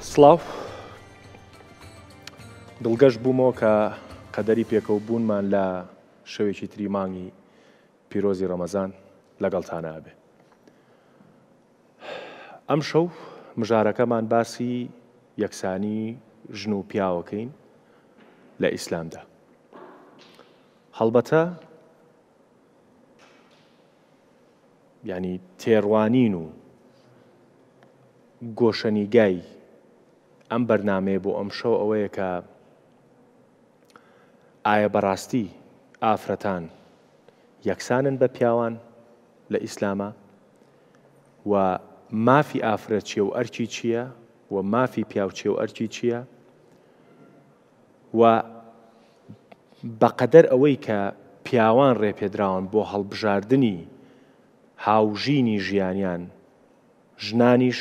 سلااو دڵگەشت بوومەوە کە قەدەری پێکەوت بوونمان لە شەوێکی تریمانگی پیرۆزی ڕەمەزان لەگەڵتانە ئابێ. ئەم شەو مژارەکەمان باسی یەکسانی ژن و پیاوەکەین لە ئیسلامدا. هەڵبەتە ینی تێڕوانین و گۆشەنیگای ئەم بەرنمەیە بۆ ئەم شەو ئەوەیە کە ئایا بەڕاستی ئافرەتان یەکسانن بە پیاوان لە ئیسلامە و مافی ئافرەت چیە و ئەرکی چییە و مافی پیاوچێ و ئەرکی چییە و بەقەدەر ئەوەی کە پیاوان ڕێپێدراون بۆ هەڵبژاردننی هاوژینی ژیانیان ژنانیش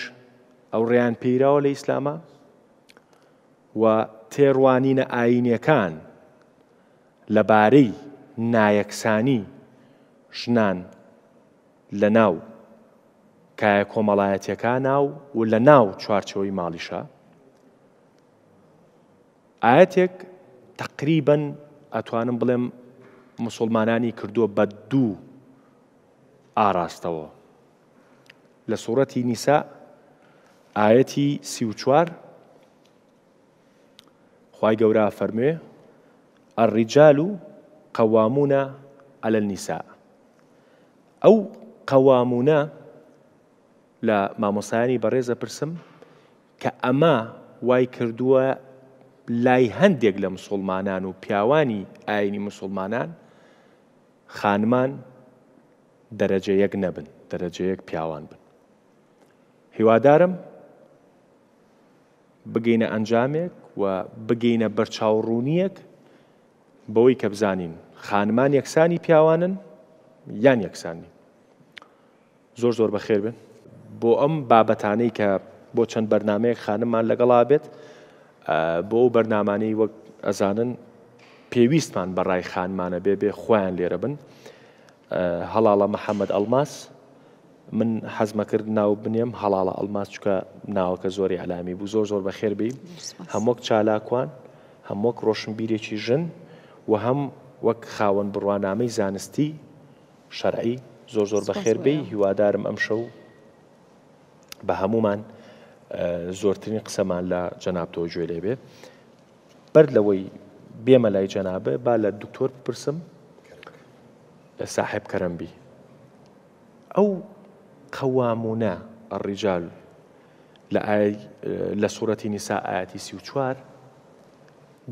ئەو ڕیان پیراوە لە ئیسلامە و تێڕوانینە ئاینەکان لەبارەی نایەکسانی ژنان لە ناو کایە کۆمەڵایەتەکان ناو و لە ناو چوارچەوەی ماڵیشە ئاەتێک تقریبن ئەتوانم بڵێم مسلمانانی کردووە بە دوو ئاراستەوە لە سوورەتی نیسا ئاەتی سی و چوار خی گەورە فەرموێ ئەڕیجال و قەوامونە ئەلە نیسا ئەو قەوامونە لە مامۆسایانی بەڕێزە پرسم کە ئەمە وای کردووە لای هەندێک لە مسلمانان و پیاوانی ئاینی مسلمانان خانمان دەرەجەیەک نەبن دەرەجەیەک پیاوان بن هیوادارم بگەینە ئەنجامێک و بگەینە بەرچاوڕوونیەک بەوەی کە بزانین خانمان یەکسانی پیاوانن یان یەکسانی زۆر زۆر بەخێر بن بۆ ئەم بابەتانەی کە بۆ چەند بەرنمەیە خانممان لەگەڵا بێت بۆ ئەو بەرنمانەی وەک ئەزانن پێویستمان بەڕای خانمانە بێ بێ خۆیان لێرە بن هەڵاڵە محەممەد ئەلماس من حەزمەکرد ناو بنێم هەڵاڵە ئەلماس چکە ناوەکە زۆری علامی بوو زۆر زۆر بە خێربی هەمووەک چالاکوان هەمووەک ڕۆشنبیرێکی ژن و هەم وەک خاوەن بڕوانامەی زانستی شەرعی زۆر زۆر بە خێربەی هیوادارم ئەم شەو بە هەمومان زۆرترین قسەمان لە جەنابتەوە گوێ لێبێ بەر لەوەی بێمە لای جەنابە با لە دکتۆر بپرسم ساحب کەرەمبی ئەو قەوامونە الرجال لە لە سوورەتی نیسا ئاەتی سی و چوار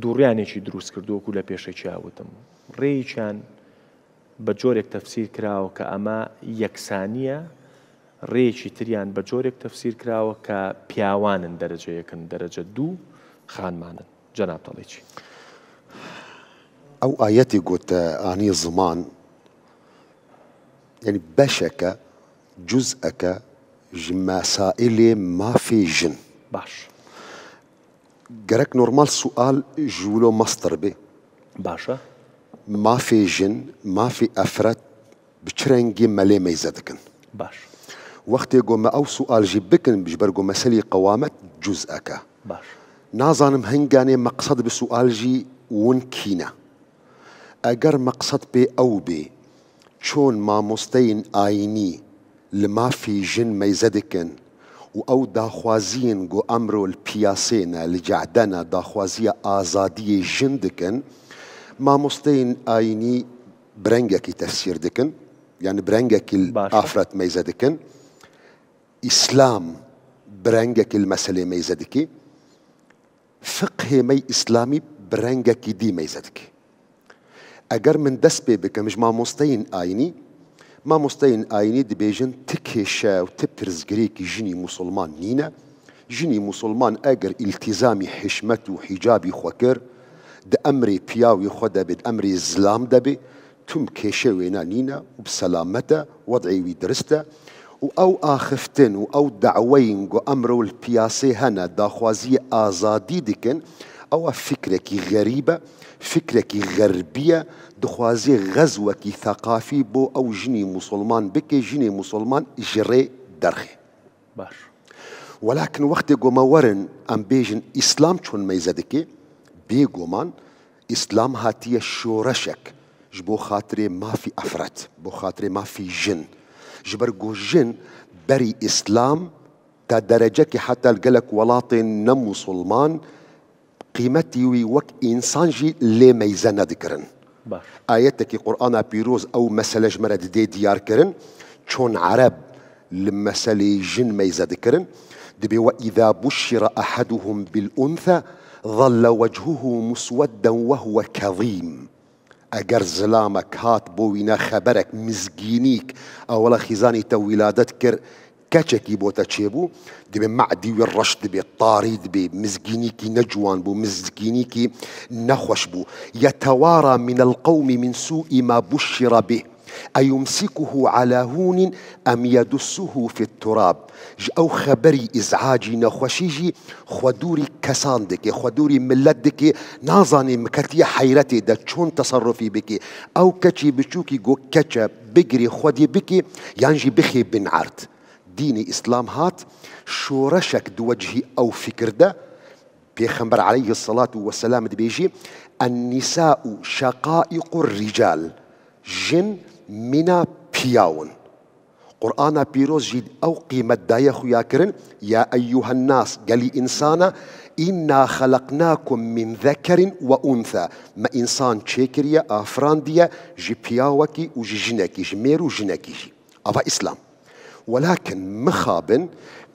دووڕیانێکی دروست کردووەکو لە پێشەکییاوتم ڕێیان بە جۆرێک تەفسیر کراوە کە ئەمە یەکسانیە ڕێکی تریان بە جۆرێک تەفسیر کراوە کە پیاوانن دەرەجەیەکن دەرەجە دوو خانمانن جەناتەڵێکی ئەو ئاەتی گوتە ئانی زمان ینی بەشەکە جزءك سائلي ما في جن باش جرك نورمال سؤال جولو مصدر به باشا ما في جن ما في أفراد بتشرنجي ملي ميزدكن باش وقت ما أو سؤال جبكن بجبر قوم مسلي قوامت جزءك باش نازانم هنجاني مقصد بسؤال جي ونكينا أجر مقصد بي أو بي شون ما مستين آيني المافي جن يزدكن او داخوازين جو امرو البياسينا لجعدنا خوازية آزادية جندكن ما مستين آيني برنگكي تفسير دكن يعني برنگكي الافرات يزدكن اسلام برنگكي المسألة يزدكي فقه ما اسلامي برنگكي دي يزدكي اگر من دست بكم مش ما مستين آيني ما مستين آيني دبيجن تكيشا وتبترز غريكي جني مسلمان نينا جني مسلمان اگر التزامي حشمت وحجابي خوكر ده امري بياوي خدا بد امري زلام دبي تم كيشا وينا نينا بسلامته وضعي ويدرسته او اخفتن او دعوين و امر البياسي هنا داخوازي ازادي دكن او فكره كي غريبه فكره كي غربيه دخوازي غزوه كي ثقافي بو او جني مسلمان بكي جني مسلمان جري درخي باش ولكن وقت قوما ورن ام بيجن اسلام چون ميزدكي بي قومان اسلام هاتي شورشك جبو خاطري ما في افراد بو خاطري ما في جن جبر جو جن بري اسلام تدرجك حتى لقلك ولاطن نم مسلمان قيمتي وك انسانجي لي ميزانا ذكرن آياتك قرانا بيروز أو مسألة جمرة دي ديار كرن شون عرب لمسألة جن ميزة ذكرن دبي وإذا بشر أحدهم بالأنثى ظل وجهه مسودا وهو كظيم اگر زلامك هات بوينا خبرك مزجينيك اولا خزاني تو ولادت كر كاتشكي تشيبو دي بي معدي والرش دبي الطاري بي مزجينيكي نجوان بو مزجينيكي نخوش بو يتوارى من القوم من سوء ما بشر به أيمسكه على هون أم يدسه في التراب أو خبري إزعاجي نخوشيجي خدوري كساندك خدوري ملدك نازاني مكتي حيرتي دا چون تصرفي بك أو كتشي بشوكي جو كتشا بجري خدي بك يانجي بخي بنعرت ديني اسلام هات شو رشك دو وجهي او فكر ده بيخمبر عليه الصلاة والسلام بيجي النساء شقائق الرجال جن منا بياون قرآن بيروز جيد أو قيمة دايا خويا كرن يا أيها الناس قالي إنسانا إنا خلقناكم من ذكر وأنثى ما إنسان تشيكريا أفرانديا جي بياوكي وجي جنكي جميرو جنكي أفا إسلام ولكن مخابن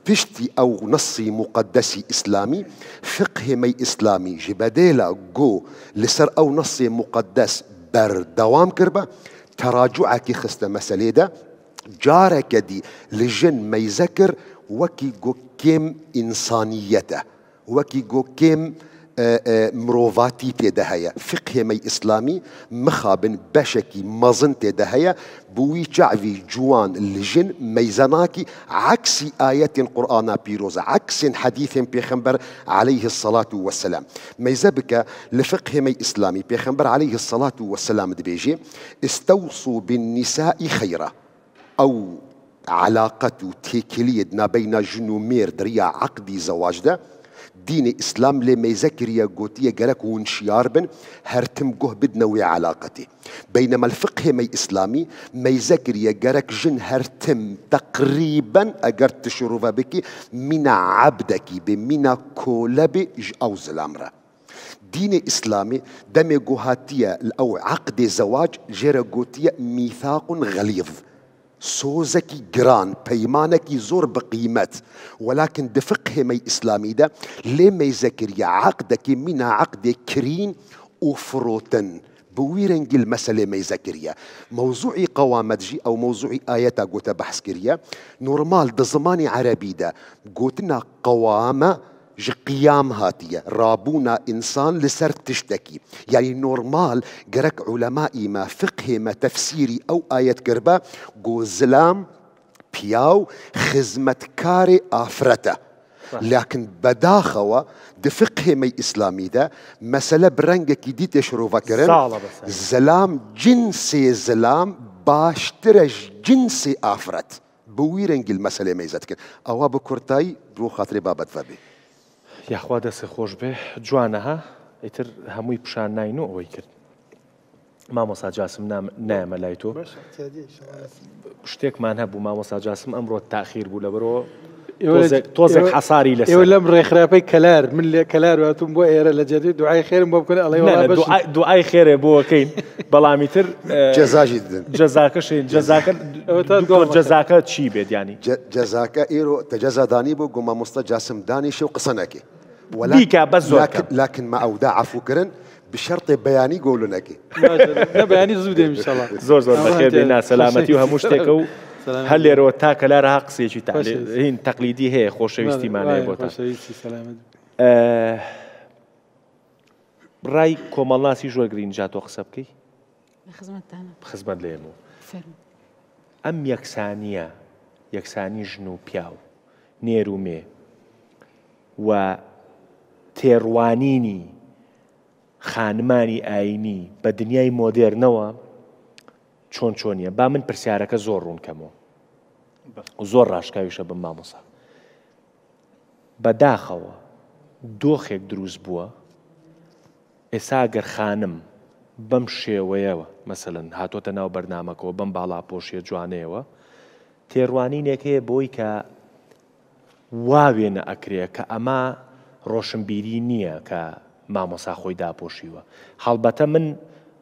بشتي او نصي مقدسي اسلامي فقه مي اسلامي جبديلا جو لسر او نصي مقدس بر دوام كربه تراجعك خسته مسألة ده جارك دي لجن ما يذكر وكي جو كيم إنسانيته وكي جو كيم آه، آه، مروفاتي تێدا فقه مي إسلامي مخابن بشكي مزن تێدا هەیە بووی جوان الجن ميزناكي عكس آيات قرآن بيروز عكس حديث بيخمبر عليه الصلاة والسلام ميزبك لفقه مي إسلامي بيخمبر عليه الصلاة والسلام دبيجي استوصوا بالنساء خيرا أو علاقة تيكليدنا بين تێکلیت نابەینا ژن و مێر دریا دين اسلام لما يذكر يا جلك ونشيار ونشياربن هرتم جه بدنا وعلاقتي بينما الفقه ما اسلامي ما يذكر يا جن هرتم تقريبا اجرت شروفا بك من عبدك بمن كولبي او زلامره دين إسلامي دم جهاتية أو عقد زواج جرى ميثاق غليظ سوزكي جران بيمانكي زور بقيمات ولكن دفقه دفق اسلامي ده لێ مەیزەکریا عقدەکی عقدك من عقد كرين وفروتن بويرنج المسألة ما زكريا موضوع قوامة جي أو موضوع آيات قوتا بحث كريا نورمال دزماني عربي ده قوتنا قوامة جي قيام هاتية رابونا إنسان لسر تشتكي يعني نورمال قرك علماء ما فقه ما تفسيري أو آية قربة قوزلام بياو خزمت كاري آفرتا لكن بداخوة دفقه مي إسلامي ده مسألة برنجة كدي تشروفا كرن زلام جنسي زلام باشترج جنسي آفرت بويرنج المسألة ميزتك أو بكرتاي برو خاطري بابت فبي یاخوا دەسێ خۆش بێ جوانەها ئیتر هەمووی پیشان ناین و ئەوەی کرد مامۆسا جاسم نام نامە لای تۆ شتێکمان هەبوو مامۆسا جاسم ئەمڕۆ تاخیر بوو لە بەرەوە تۆزێک حساری لە ئێوە لەم ڕێکخراپەی کەلار من لێ کەلار هاتوم بۆ ئێرە لە جدی دوعای خێرم بۆ بکەن ئەڵێ دوعای خێرێ بۆکەین بەڵامی تر جەزاژی دن جەزاکەشین جەزاکە جەزاکە چی بێت ینی جەزاکە ئێرۆ تەجەزادانی بۆ گومامۆستا جاسم دانیشە و قسەنەکەی ولكن ديكا بزوكا لكن, لكن ما أودع فكرن بشرط بياني قولوا نكي لا بياني زود إن شاء الله زور زور بخير بينا سلامتي مشتكو هل لێرەوە تاکە لارە هەقسێکی هین تەقلیدی هەیە خوش بۆ ڕای کۆمەڵناسی سي گرینجا تۆ قسە بکەی خزمت لێم و ئەم یەکسانیە یەکسانی ژن و پیاو نێرومێ و تێڕوانینی خانمانی ئاینی بە دنیای مۆدێرنەوە چۆن چۆنیە با من پرسیارەکە زۆر ڕوونکەمەوە زۆر ڕاشکاویشە بم مامۆسا بەداخەوە دۆخێک دروست بووە ئێساگەر خانم بەم شێوەیەوە مەمثلەن هاتۆتە ناو بەرنمەکەەوە بەم باڵاپۆشیە جوانەیەوە تێڕوانینێک هەیە بۆی کە واوێنە ئەکرێ کە ئەمە ڕۆشنبیری نییە کە مامۆسا خۆی داپۆشیوە هەڵبەتە من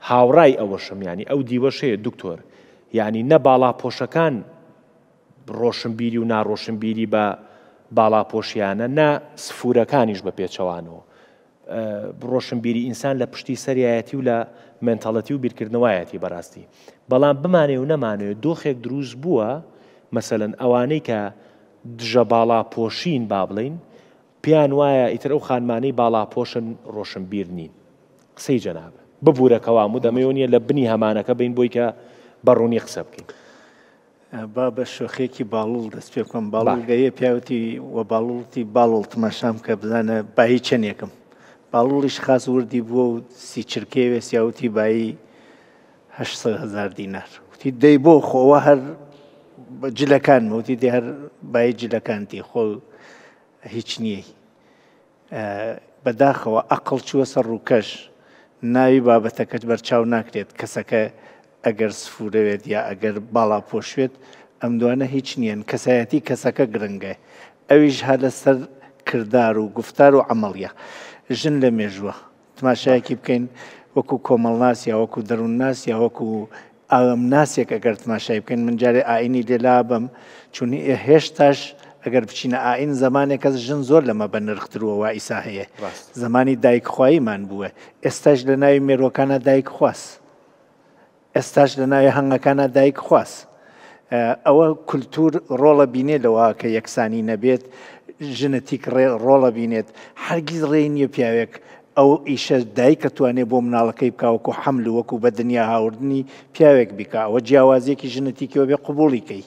هاوڕای ئەوەشم ینی ئەو دیوەشەیە دکتۆر ینی نە باڵاپۆشەکان ڕۆشنبیری و ناڕۆشنبیری بە باڵاپۆشیانە نا سفورەکانیش بە پێچەوانەوە ڕۆشنبیری ئینسان لە پشتی سەریایەتی و لە منتەڵەتی و بیرکردنەوەیەتی بەڕاستی بەڵام بمانێ و نەمانێت دۆخێک دروست بووە مثلەن ئەوانەی کە دژە باڵاپۆشین با بڵین پیان وایە ئیتر ئەو خانمانەی باڵاپۆشن ڕۆشن بیر نین قسەی جەناب ببوورەکەوام و دەمەیۆنیە لە بنی هەمانەکە بین بۆی کە بەڕوونی قسە بکەین با بە شۆخێکی باڵڵ دەست پێ بکەم باڵگەیە پیاوتی و باڵڵتی باڵڵ تمەشام کە بزانە باایی چەندێکم باڵڵیش خاص وردی بووە و سی چرکێوێ سیاوتی باییهزار دینار وتی دەی بۆ خۆوە هەر جلەکان وتی دی هەر باایی جلەکانتی خۆ هیچ نییە بەداخەوە ئەقل چوە سەر ڕووکەش ناوی بابەتەکەت بەرچاو ناکرێت کەسەکە ئەگەر سفورەوێت یا ئەگەر باڵا پۆشوێت ئەم دوانە هیچ نییەن کەسایەتی کەسەکە گرنگە ئەویش هە لەسەر کردار و گفتار و عملیە ژن لە مێژوە تماشایەکی بکەین وەکو کۆمەڵناسی وەکو دەروونناسی وەکو ئاوەم ناسێک ئەگەر تماشای بکەین من جارێ ئاینی لێلا بم چونی هێشتاش ئەگەر بچینە ئاین زمانێک کەس ژن زۆر لەمە بە نرختروەوە ئیسا هەیە زمانی دایکخواییمان بووە ئێستاش لە ناوی مێرۆکانە دایک خواست ئێستاش لە ناوی هەنگەکانە دایک خواست ئەوە کولتور ڕۆڵە بینێ لەوە کە یەکسانی نەبێت ژنەتیک ڕێ ڕۆڵە بینێت هەرگیز ڕێ نییە پیاوێک ئەو ئیشە دایکەتوانێت بۆ مناڵەکەی بکوەکو حمل وەکو بە دنیا هاوردنی پیاوێک بیکە ئەوە جیاوازیەکی ژنەتیکەوە بێ قوبولیکەی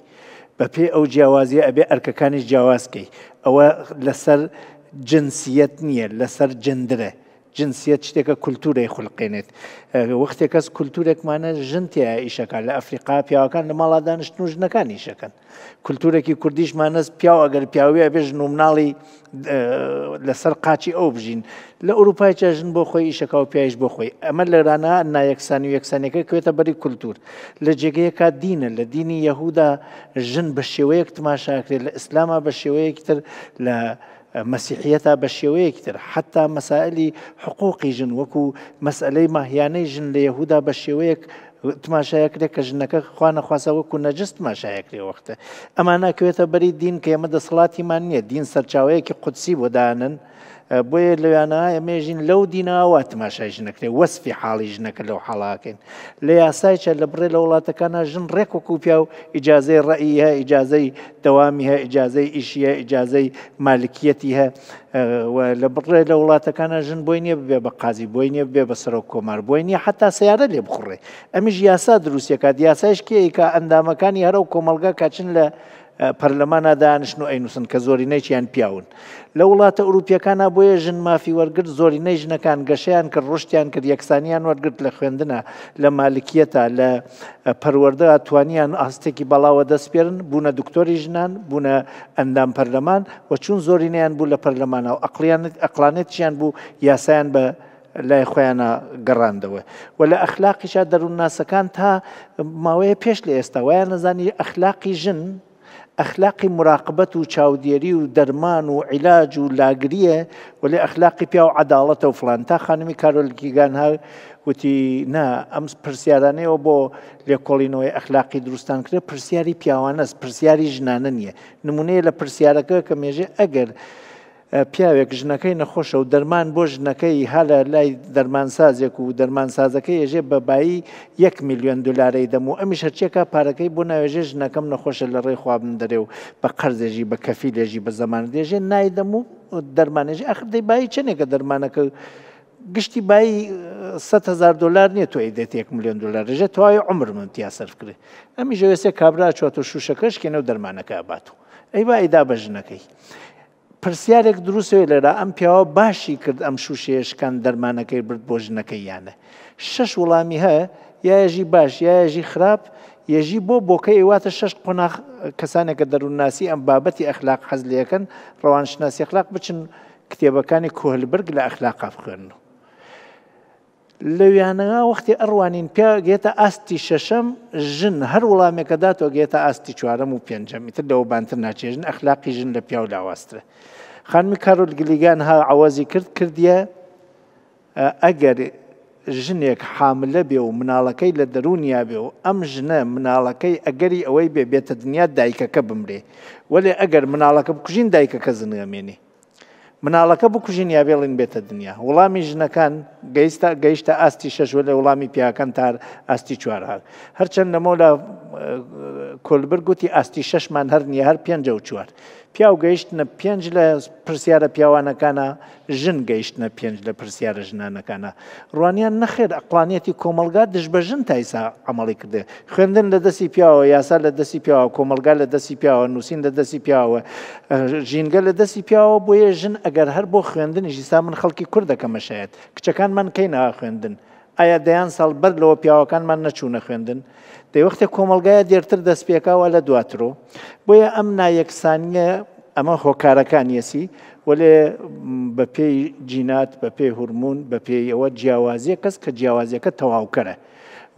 بە پێ ئەو جیاوازیە ئەبێ ئەرکەکانی جیاوازکەی ئەوە لەسەر جنسیەت نییە لەسەر جندرە جنسیەت شتێکە کولتورەی خولقێنێت وەختێک کەس کولتورێکمانە ژنتیە ئیشەکە لە ئەفریقا پیاوەکان لە ماڵا دانیشت و ژنەکان ئیشەکەن کولتورێکی کوردیشمانەست پیاو ئەگەر پیاویە بێژ نومناڵی لەسەر قاچی ئەو بژین لە ئوروپای چێژن بۆ خۆی ئیشەکە و پیاش بۆ خۆی ئەمە لەرانە نایەکسانی و یەکسانەکە کوێتە بەری کولتور لە جێگەیەکە دینە لە دینی یەهودا ژن بە شێوەیەک تماشاکرێت لە ئیسلامە بە شێوەیەک تر لە مەسیحەتە بە شێوەیەکی تر حتا مەسائلی حقوقی ژن وەکو مەسئلەی ماهیانەی ژن لە یهودا بە شێوەیەک تماشایەکرێ کە ژنەکە خوانەخواسە وەکو نەجست ماشایەکرێ وەختە ئەمانەکوێتە بەری دین کە ئێمە دەسەڵاتیمان نییە دین سەرچاوەیەکی قودسی بۆدانن بۆیە لەویانە ئەمێژین لەو دیناوە تماشای ژنەکرێ وەسفی حاڵی ژنەکە لەو حەڵاکەین لە یاسایچە لە بڕێ لە وڵاتەکانە ژن ڕێک و کوپیا و ئیجاازەی ڕئی هە ئیجاازەی دەوامی هە ئیجاازەی ئیشیە ئیجاازەی مالکیەتی هە لە بڕێ لە وڵاتەکانە ژن بۆی نییە بێ بە قازی بۆی نییە بێ بە سەرۆ کۆمار بۆی نیە حتا سیارە لێ بخڕێ ئەمیش یاسا دروستەکە دیاسایش کێیکە ئەندامەکانی هەرە و کۆمەلگا کاچن لە پەرلەمانە دانیشتن و ئەینوسن کە زۆرینەی چیان پیاون لە وڵاتە ئەوروپیەکانە بۆیە ژن مافی وەرگرت زۆرینەی ژنەکان گەشیان کرد ڕشتیان کرد یەکسانیان وەرگرت لە خوێندنە لە مالکیەتە لە پەروەەردە توانیان ئاستێکی بەڵاوە دەستپێرن بوونە دکتۆری ژنان بوونە ئەندام پەرلەمان و چون زۆرینیان بوو لە پەرلەمانەوە ئەقلانێتیان بوو یاسایان بە لای خۆیانە گەڕاندەوە و لە ئەخلاقیشە دەروون ناسەکان تا ماوەیە پێش لە ئێستا وایە نەزانی ئەخلاقی ژن ئەخلاقی مراقبەت و چاودێری و دەرمان و عیلاج و لاگریە ولی ئەخلاقی پیا و عداڵەتە و فلان تا خانمی کارۆلگیگان ها وتی نا ئەم پرسیارانەوە بۆ لێکۆڵینەوەی ئەخلاقی دروستان کرد پرسیاری پیاوانەست پرسیاری ژنانە نیە نمونەیە لە پرسیارەکە کە مێژێ ئەگەر پیاوێک ژنەکەی نەخۆشە و دەرمان بۆ ژنەکەی هەلە لای دەرمانسازێک و دەرمانسازەکەی ێژێ بەبایی 1 میلیۆن دلارەی دەم و ئەمی شەرچێکە پارەکەی بۆ ناوێژێ ژنەکەم نەخۆشە لە ڕێی خوابن دەرێ و بە قەرزێژی بە کەفی لێژی بە زمان دێژێ نایدەم و دەرمانێژی ئەخر دەی بای چنێکە دەرمانەکە گشتی بای 100هزار دلار نییە تۆ ئیدێت 1 میلیۆن دلار ژێ توای عمر من تیا سرفکرێ ئەمی ژەوێسێ کابرا چوات و شوشەکەشکێنە و دەرمانەکە بات و ئەی با ئیدا بە ژنەکەی. پرسیارێک دروستەوێت لەرا ئەم پیاوە باشی کرد ئەم شوشێشکان دەرمانەکەی برد بۆ ژنەکەی یانە شەش وڵامی هەیە یاژی باش یاژی خراپ یەژی بۆ بۆکەی واتە شش قۆناخ کەسانێکە دەروونناسی ئەم بابەتی ئەخلاق حەزلیەکەن ڕەوانشناسی ئەخلاق بچن کتێبەکانی کۆهلبرگ لە ئەخلاق بخێن و لەویانەها وەختی ئەڕوانین پێ گێتە ئاستی شەشەم ژن هەر وڵامێکە داتۆ گێتە ئاستی چوارەم و پێنجەمی تر لەەوە بانتر ناچێژن ئەخلاقی ژن لە پیا و لاوااسترە. خانمی کارۆل گلیگان ها ئاوازی کرد کردیە ئەگەر ژنێک حاملە بێ و مناڵەکەی لە دەرونیا بێ و ئەم ژنە مناڵەکەی ئەگەری ئەوەی بێ بێتە دنیا دایکەکە بمرێ وەێ ئەگەر مناڵەکە بکوژین دایکەکە زنەمێنی مناڵەکە بکوژین یا بێڵین بێتە دنیا وڵامی ژنەکان گەیستا گەیشتە ئاستی شەژوە لە وڵامی پیاکەن تار ئاستی چوارها هەرچەند لەمەلا کۆلبەر گوتی ئاستی شەشمان هەر نیە هەر پێنج و چوار پیاو گەیشتنە پێنج لە پرسیارە پیاوانەکانە ژن گەیشتنە پێنج لە پرسیارە ژنانەکانە ڕوانیان نەخێت ئەقلانیەتی کۆمەلگا دش بە ژن تایسا ئەمەڵی کردێ خوێندن لە دەستی پیاوە یاسا لە دەستی پیاوە کۆمەلگا لە دەستی پیاوە نووسین لە دەستی پیاوە ژینگە لە دەستی پیاوە بۆیە ژن ئەگەر هەر بۆ خوێندن ژیسا من خەڵکی کوردەکەمەشێت کچەکانمان کەی ناخێندن ئایا دەیان ساڵبەر لەوە پیاوەکانمان نەچوونە خوێندن دەیوەختە کۆمەلگایە دێرتر دەستپێکاوە لە دواترۆ بۆیە ئەم نایەکسانیە ئەمە خۆکارەکانیەسی وەێ بە پێی جینات بە پێی هورمون بە پێی ئەوە جیاوازیە کەس کە جیاوازیەکە تەواوکەرە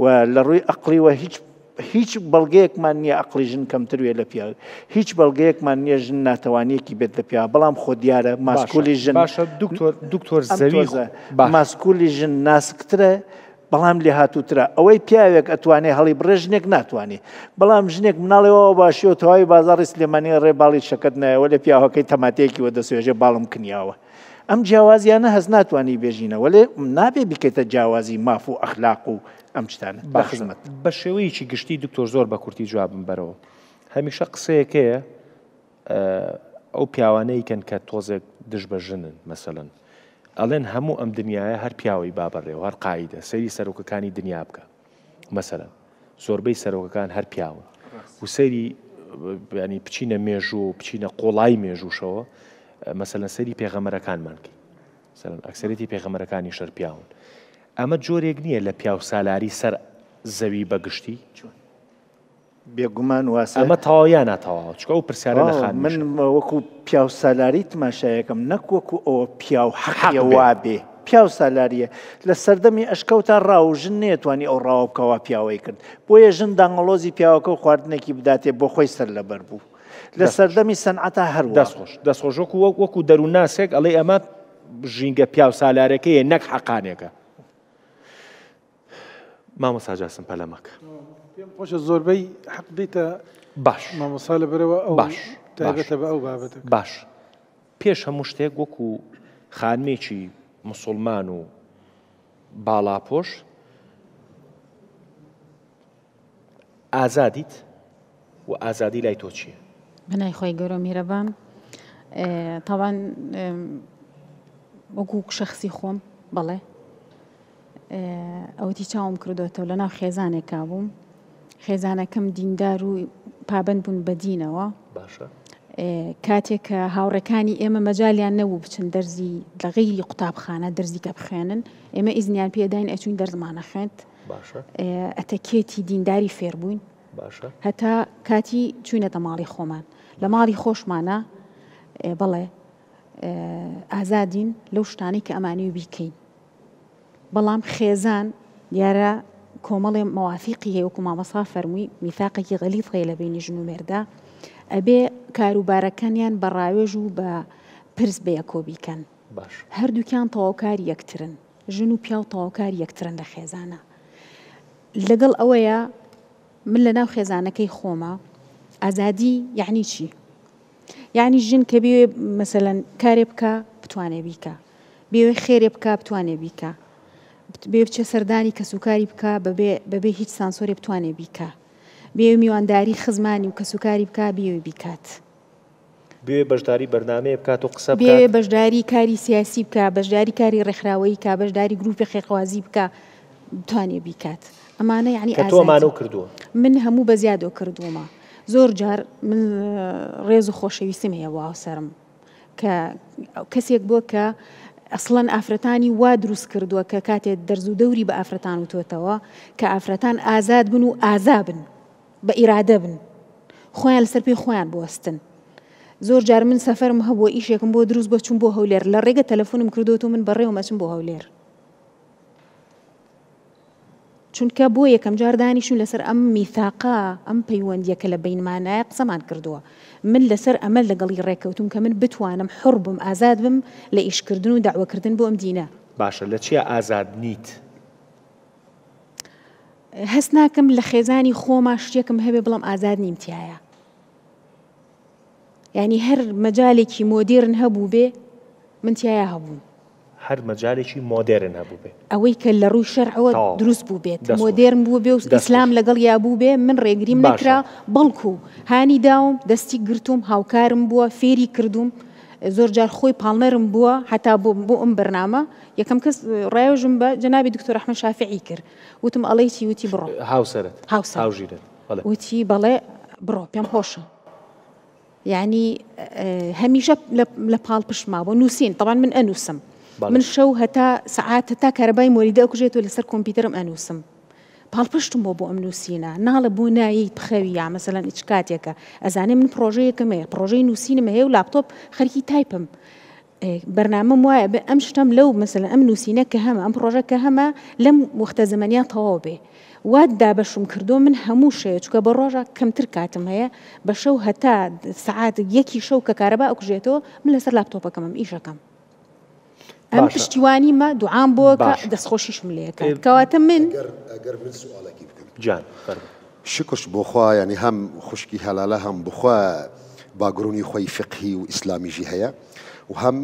و لە ڕووی ئەقلیوە هیچ هیچ بەڵگەیەکمان نییە ئەقلی ژن کەمتروێ لە پیا هیچ بەڵگەیەکمان نیە ژن ناتوانیەکی بێت لە پیا بەڵام خۆ دیارە ماسکولی ژن دکتۆر زەویزە ماسکولی ژن ناسکترە بەڵام لێ هاتووترا ئەوەی پیاوێک ئەتوانێ هەڵی بڕێژنێک ناتوانێت بەڵام ژنێک مناڵەوە باشی و تەواوی بازاری سلێمانی ڕێباڵی شەکەت نایەوە لە پیاوەکەی تەماتەیەکی وە دەسێژێ باڵم کنیاوە. ئەم جیاوازیانە هەز ناتوانانی بێژینە وەێ نابێ بکەیتە جیاوازی ماف و ئەخلاق و ئەم شتانە بەخزمەت بە شێوەیەکی گشتی دکتۆر زۆر بە کورتی جوابم بەرەوە هەمیشە قسەیەکەیە ئەو پیاوانەی کەن کە تۆزێک دش بە ژنن مەسەن ئەڵێن هەموو ئەم دنیاە هەر پیاوی بابڕێ و هەر قایدە سەری سەرۆکەکانی دنیا بکە مەسەن زۆربەی سەرۆکەکان هەر پیاوە و سەری ینی پچینە مێژوو و پچینە قۆڵای مێژووشەوە مەسەن سەری پێغەمەرەکانمانکی سەرن ئەکسەرەتی پێغەمەرەکانی شەرپیاون ئەمە جۆرێک نییە لە پیاو سالاری سەر زەوی بەگشتی چۆن بێگومان واسە ئەمە تاوایان ناتەواوە چکە و پرسیارە لەخان من وەکو پیاو سالاری تماشایەکەم نەکوەکو ئەوە پیاو حەقیەوا بێ پیاو سالاریە لە سەردەمی ئەشکەوتان ڕاوژن نێتوانانی ئەو ڕاو بکەوە پیاوەی کرد بۆیە ژن داڵۆزی پیاوەکە و خواردنێکی بداتێ بۆ خۆی سەر لەبەر بوو لە سەردەمی سنعەتە هەرو دەستخۆش دەستخۆشۆک وەک وەکو دەروناسێک ئەڵێ ئەمە ژینگە پیاو سالارەکەی نەک حەقانێکە مامۆسا جاسم پەلەمەکە خۆشە زۆربەی حەق دیتە باش مامۆسا لە بەرەوە ئەو باش تابێتە بە ئەو بابەت باش پێش هەموو شتێک وەکو خانمێکی مسلمان و باڵاپۆش ئازادیت و ئازادی لای تۆ چییە بنای خۆی گەۆ میرەبان تاوان وەکو شخصی خۆم بەڵێ ئەوەتی چاوم کردوێتەوە لە ناو خێزانێک بووم خێزانەکەم دیندار و پابند بوون بەدینەوە کاتێک کە هاوڕەکانی ئێمە مەجاالیان نەبوو بچن دەرزی لە غیری قوتابخانە دەرزی کە بخێنن ئێمە ئیزنیان پێداین ئەچوین دەرزمانە خوێنند ئەتەکێتی دینداری فێر بووین هەتا کاتی چوینەتە ماڵی خۆمان لە ماڵی خۆشمانە بڵێ ئازادین لەو شتانی کە ئەمانی و بیکەین بەڵام خێزان دیارە کۆمەڵێ مەوافقی هەیەوەکو مامەسا فەرمووی میفاقێکی غەلیت غی لە بینی ژن و مێردا ئەبێ کاروبارەکانیان بەڕاوێژ و بە پرس بەیە کۆبیکەن هەردووکیان تەواوکار یەکترن ژن و پیا و تەواوکار یەکترن لە خێزانە لەگەڵ ئەوەیە من لە ناو خێزانەکەی خۆمە ئازادی یعنی چی یعنی ژن کە بێ مثلەن کارێ بکە بتوانێ بیکە بێوێ خێرێ بکە بتوانێ بیکە بێ بچێ سەردانی کەسوکاری بکە بەبێ هیچ سانسۆری بتوانێ بیکە بێ میوانداری خزمانی و کەسوکاری بکە بێوی بیکات. بێ بەشداری بەرنمەیە بکات و قسە بێ بەشداری کاری سیاسی بکە بەشداری کاری ڕێکخراوەی کا بەشداری گروپی خێخوازی بکە بتوانێ بیکات ئەمانە یعنی ئەتۆمانەوە کردووە من هەموو بە زیادۆ کردوومە زۆر جار من ڕێز و خۆشەویستم هەیە واوسرم کە کەسێک بۆ کە ئەسڵەن ئافرەتانی وا دروست کردووە کە کاتێت دەرز و دەوری بە ئافرەتان وتوێتەوە کە ئافرەتان ئازاد بن و ئازا بن بە ئیرادە بن خۆیان لەسەر پێی خۆیان بوەستن زۆر جار من سەفەرم هەبووە ئیشێکم بۆ دروست بچوم بۆ هەولێر لە ڕێگە تەلەفۆنم کردوەوە من بەڕێوە مەچم بۆ هەولێر چونکە بۆ یەکەم جاردانیشون لەسەر ئەم میثاقا ئەم پەیوەندیەکە لە بینمانایە قسەمان کردووە من لەسەر ئەمە لەگەڵی ڕێککەوتم کە من بتوانم حڕ بم ئازاد بم لە ئیشکردن و داواکردن بۆ ئەم دینە باشە لە چیە ئازاد نیت؟ هەست ناکەم لە خێزانی خۆما شتێکم هەبێ بڵم ئازاد نیمتیایە ینی هەر مەجالێکی مۆدیرن هەبوو بێ منتیایە هەبوون هەر مەجارێکی مۆدرن هەبوو بێ ئەوەی کە لە ڕووی شەرەوە دروست بوو بێت مۆدرن بوو بێ و ئسلام لەگەڵ یا بوو بێ من ڕێگریم نکرا بەڵکو هانی داوم دەستی گرتوم هاوکارم بووە فێری کردووم. زۆر جار خۆی پاڵنەرم بووە هەتا بۆ بۆ ئەم بەرنامە یەکەم کەس ڕایژم بە جنابی دکتۆر ئەحمە شافعی کرد وتم ئەڵی چی وتی بڕۆ هاوسەرت هاوساژیرت وتی بەڵێ بڕۆ پێم خۆشە یعنی هەمیشە لە پاڵ پشما بۆ نووسین تەوان من ئەنووسم من شەو هەتا سعات هەتا کارەبای مۆریدا کوژێتەوە لەسەر کۆمپیوتەرم ئەنووسم پاڵپشتم بۆ بۆ ئەم نووسینە ناڵە بوو نایی بخەوی یا مەسەلەن هیچ کاتێکە ئەزانێ من پرۆژەیەکم هەیە پرۆژەی نووسینم هەیە و لاپتۆپ خەرکی تایپم. بەرنامەم وایە بە ئەم شتم لەو مەسل ئەم نووسینە کە هەمە ئەم پرۆژەکە هەمە لەم وەختە زمانیا تەواو بێ واددا بەشم کردو من هەموو شەیە چکە بە ڕۆژە کەمتر کاتم هەیە بە شەو هەتا سعات یەکی شەو کە کارەبا ئەوکژێتەوە من لەسەر لاپتۆپەکەمم ئیشەکەم. ئەم پشتیوانی دعام دوعام بۆکە دەستخۆشیش ملەیەەکە کەواتە إيه. من جان شکش بۆ خوا ینی هەم خوشکی هەلالە هم بخوا باگرونی خۆی فقی و ئیسلامیژی هەیە و هەم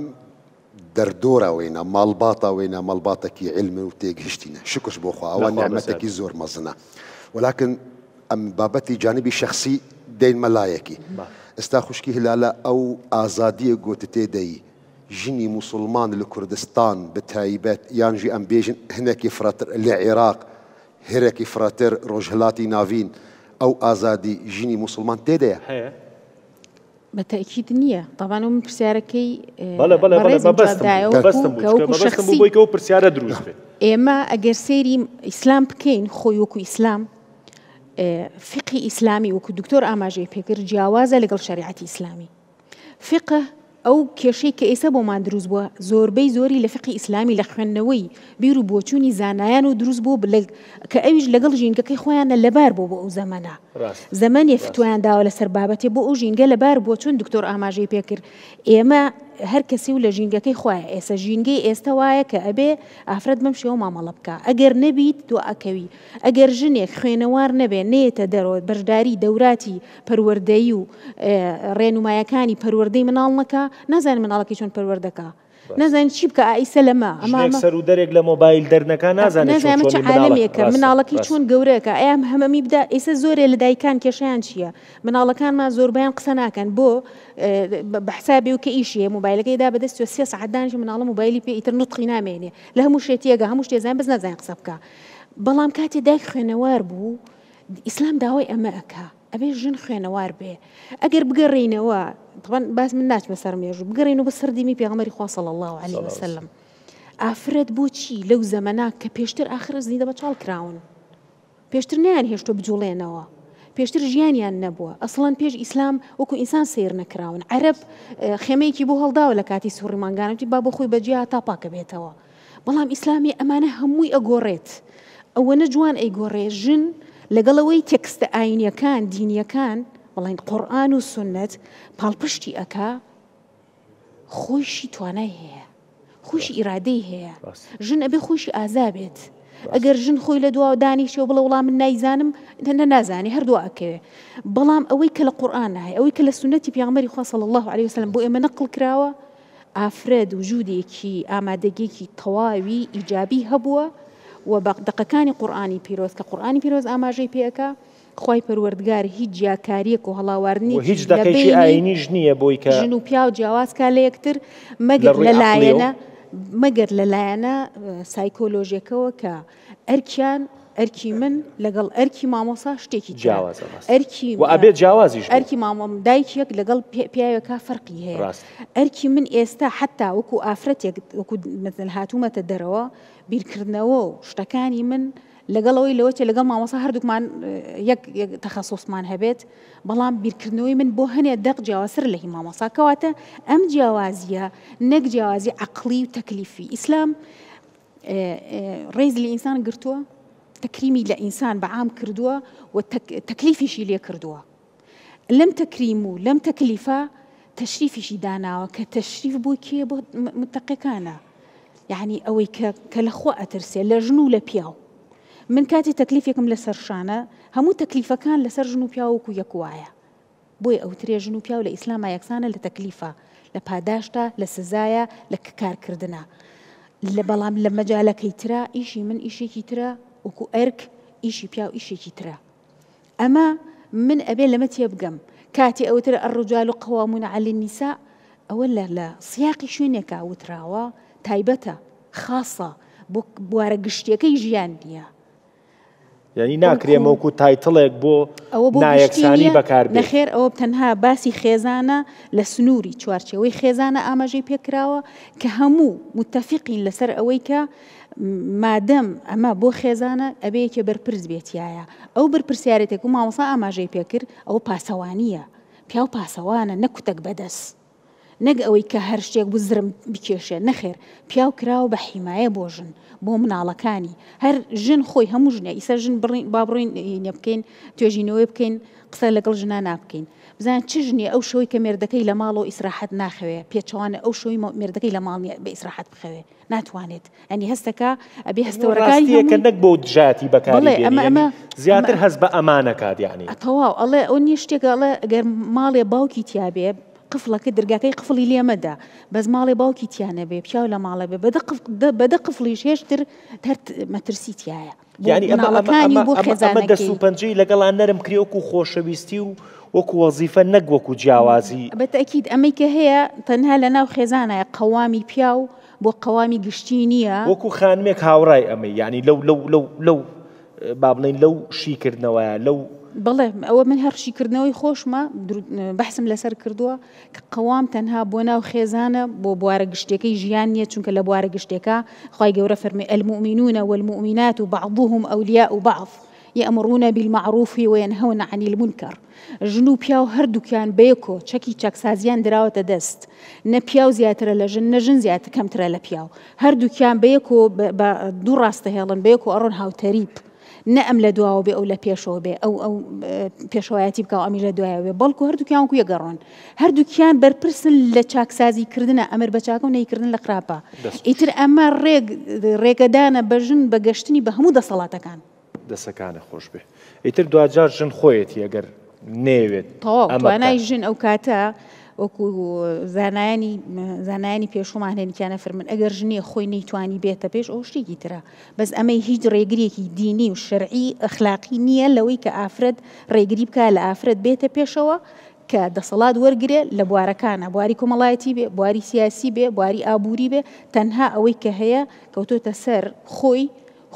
دەردۆرا وێنە ماڵباتە مالباطا مەڵباتەکی علمە و علم شکش هشتينا خوا ئەوە نعمەتێکی زۆر مەزنە ولاکن ئەم بابەتی جانبی شخصی دەین مەلایەکی ئستا خوشکی هلالا أو ئازادیە گوتە دي. جني مسلمان لكردستان بتايبات يانجي ام بيجن هناك فراتر العراق هناك فراتر رجلاتي نافين او ازادي جني مسلمان تيدا بالتاكيد نيه طبعا هم برسياركي بلا آه، بلا بلا بس بس بس بويكو برسياره بي اما اگر سيري اسلام بكين خويوكو اسلام آه، فقه اسلامي وكو دكتور اماجي بيكر جاوازه لقل شريعه اسلامي فقه ئەو کێشەی کە ئێستا بۆمان دروست بووە زۆربەی زۆری لە فقی ئیسلامی لە خوێندنەوەی بیر و بۆچوونی زانایان و دروست بۆ بلگ کە ئەویش لەگەڵ ژینگەکەی خۆیانە لەبار بۆ بۆ ئەو زەمەە زەمانی فتویان داوە لە سەر بابەتێ بۆ ئەو ژینگە لەبار بۆ چون دکتۆر ئاماژەی پێکرد ئێمە هەر کەسی و لە ژینگەکەی خخوایە ئێستا ژینگەی ئێستا وایە کە ئەبێ ئافرەت بەم شێوە مامەڵە بکە ئەگەر نەبیت دو ئەکەوی ئەگەر ژنێک خوێنەوار نەبێ نێتە دەرەوە بەشداری دەوراتی پەروەردەی و ڕێنمایەکانی پەروەردەی مناڵ نەکە نازانم مناڵەکەی چۆن پەروەردەکە نەزان چی بکە ئایسە لەما ئەمەسەر و دەرێک لە مۆبایل دەرنەکە نازانێت چ عالمێکە مناڵەکەی چۆن گەورەکە ئەم هەمەمی بدا ئێستا زۆرێ لە دایکان کێشیان چییە مناڵەکانمان زۆربیان قسە ناکەن بۆ بەحسابی و کە ئیشیە مۆبایلەکەیدا بەدەست و سێ سعدانش مناڵە مۆبایلی پێ ئیتر نوتقی نامێنێ لە هەموو شێتیەگە هەموو شتێزان بز نازانین قسە بکە بەڵام کاتێ دایک خوێنەوار بوو ئیسلام داوای ئەمە ئەکە. ئەبێ ژن خوێنەوار بێ ئەگەر بگەڕینەوە باس من ناچمە سەر مێژ بگەڕین و بە سردیمی پێغمەری خواصل الله عليه وسلم ئافرەت بۆچی لەو زەمەنا کە پێشتر آخر زیندە بە چاڵ کراون پێشتر نیان هێشتۆ بجوڵێنەوە پێشتر ژیانیان نەبووە ئەسڵان پێش ئیسلام وەکو ئینسان سیر نەکراون عرب خێمەیەکی بۆ هەڵداوە لە کاتی سووری ماگانتی با بۆ خۆی بەجیا تا پاکە بێتەوە بەڵام ئیسلامی ئەمانە هەمووی ئەگۆڕێت ئەوە نە جوان ئەیگۆڕێ ژن لەگەڵەوەی تێکستە ئاینیەکان دینیەکان بەڵێن قورآن و سنت پاڵپشتی ئەکا خۆشی توانای هەیە خوشی ئیرادەی هەیە ژن ئەبێ خۆشی ئازا بێت ئەگەر ژن خۆی لە دوا دانیشتەوە بڵە وڵام من نایزانم دەنە نازانی هەردوو ئەکەوێ بەڵام ئەوەی کە لە قورآان نایە ئەوەی کە لە سنەتی پیامەری خواصل الله عليه وسلم بۆ ئێمە نەقل کراوە ئافرەد وجودێکی ئامادەگێکی تەواوی ئیجابی هەبووە و بەقدەقەکانی قورآانی پیرۆز کە قورآانی پیرۆز ئاماژەی پێەکە خی پەروەردگار هیچ جیاکاریەک و هەڵاواردنی هیچ دەکەی ئاینیش نییە بۆی کە ژن و پیا و جیاوازکە لە یەکتر مەگەر لەلایەنە مەگەر لەلایەنە سایکۆلۆژیەکەوە کە ئەرکیان ئەرکی من لەگەڵ ئەرکی مامۆسا شتێکی جیاواز ئەرکی ئەبێت جیاوازیش ئەرکی مامۆم دایکیەک لەگەڵ پیاوێکا فەرقی هەیە ئەرکی من ئێستا حتا وەکو ئافرەتێک وەکو هاتوومەتە دەرەوە بیرکردنەوە و شتەکانی من لەگەڵەوەی لەوە چێ لەگەڵ مامەسا هەردووکمان تەخەسۆسمان هەبێت بەڵام بیرکردنەوەی من بۆ هەنێ دەق جیاوازسر لە هی مامەساکەواتە ئەم جیاوازیە نەک جیاوازی عقلی و تەکلیفی ئیسلام ڕێز لە ئینسان گرتووە تەکریمی لە ئینسان بەعام کردووە و تەکلیفیشی لێ کردووە لەم تەکریم و لەم تەکلیفە تەشریفیشی داناوە کە تەشریف بوو کێ بۆ متەقیەکانە يعني أوي كالأخوة ترسل لجنو لبياو من كاتي تكليفكم لسرشانة همو تكليفة كان لسر جنو بياو كو يكوايا بوي أو تري جنو بياو لإسلام يكسانة لتكليفة لباداشتا لسزايا لككار كردنا لبلام لما جالك يترى إيشي من إيشي كترى وكو إرك إيشي بياو إيشي كترى أما من أبي لما تيبقم كاتي أو ترى الرجال قوامون على النساء أولا لا سياقي شو نكا وتراوا تایبەتە خاصە بۆ بوارە گشتیەکەی ژیان نییە. یعنی ناکرێمەوەکو تایتڵێک بۆ نایەکسانی بەکار لەخێر ئەوە تەنها باسی خێزانە لە سنووری چوارچەوەی خێزانە ئاماژەی پێکراوە کە هەموو متتەفقین لەسەر ئەوەی کە مادەم ئەمە بۆ خێزانە ئەبەیەکێ بەرپرس بێتیایە ئەو بەرپرسیارێتێک و مامۆسا ئاماژەی پێکرد ئەو پاسەوانییە پیا و پاسەوانە نەکوتەک بەدەست. نەک ئەوەی کە هەر شتێک بزرم بکێشێ نەخێر پیاو کراوە بە حیمایە بۆ ژن بۆ مناڵەکانی هەر ژن خۆی هەموو ژنە ئیسە ژن بڕین با بڕین نە بکەین توێژینەوەی بکەین قسە لەگەڵ ژنا نابکەین بزان چ ژنی ئەو شوی کە مێردەکەی لە ماڵ و ئیسراحەت ناخەوێ پێچوانە ئەو شوی مێردەکەی لە ماڵ بە ئیسراحەت بخەوێ ناتوانێت ئەنی هەستەکە ئەبی هەستەوەەکە نەک بۆ جاتی بەکارێ زیاتر هەست بە ئەمانە کاتیانی تەواو ئەڵێ ئەو نیشتێکەڵە گەر ماڵێ باوکی تیاابێ قفڵەکە دەرگاکەی قفڵی لێمەدا بەز ماڵێ باوکی تیانە بێ پیاو لە ماڵە بێ بەدە قفلیش هێشتر مەترسی تایە دەست و پەنجی لەگەڵان نەرم کرێوەکو خۆشەویستی و وەکو وەزیفە نەک وەکو جیاوازی بەتەکیید ئەمەی کە هەیە تەنها لە ناو خێزانایە قەوامی پیا و بۆ قەوامی گشتی نییە وەکو خانمێک هاوڕای ئەمەی ینی لەو لەو لەو لەو با بڵین لەو شیکردنەوەە لەو بڵێ ئەوە من هەرشیکردنەوەی خۆشمە بەحسم لەسەر کردووە کە قەوام تەنها بۆ ناو خێزانە بۆ بوارە گشتەکەی ژیان نییە چونکە لە بوارە گشتێکە خی گەورە فەرمی ئەلمؤمینونە والمؤمینات و بعضهم ئەولیا و بعض. يأمرون بالمعروف وينهون عن المنكر ژن و پیاو هەردووکیان بەیەکۆ چەکی چەکسازیان دراوەتە دەست نە پیاو زیاترە لە ژن نەژن زیاتر کەمترە لە پیاو هەردووکیان بەیەکۆ دوو ڕاستە هێڵن بەیەکۆ ئەڕۆن هاوتەریب. نە ئەم لە دواوە بێ ئەو لە پێشەوە بێ ئەو ئەو پێشوایەتی بکە ئەمی لە دوایەوێ بەڵکو هەردووکیان کو یەگەڕۆن هەردووکیان بەرپرسن لە چاکسازیکردنە ئەمر بە چاکە و نەیکردن لە قراپە ئیتر ئەمە ڕێگ ڕێگەدانە بەژن بە گەشتنی بە هەموو دەسەڵاتەکان دەسەکانە خۆش بێ ئیتر دوجار ژن خۆیەتی ئەگەر نێوێت توانای ژن ئەو کاتە وەکو زانانی زانانی پێشومان هێنیانە فرمن ئەگەر ژنیە خۆی نەیتوانی بێتە پێش ئەو شتێکی تررا بەس ئەمە هیچ ڕێگرێکی دینی و شەرعی ئەخلاقی نییە لەوەی کە ئافرەت ڕێگری بکە لە ئافرەت بێتە پێشەوە کە دەسەڵات وەرگێ لە بوارەکانە بواری کۆمەڵایەتی بێ بواری سیاسی بێ بواری ئابووری بێ تەنها ئەوەی کە هەیە کەوتۆتە سەر خۆی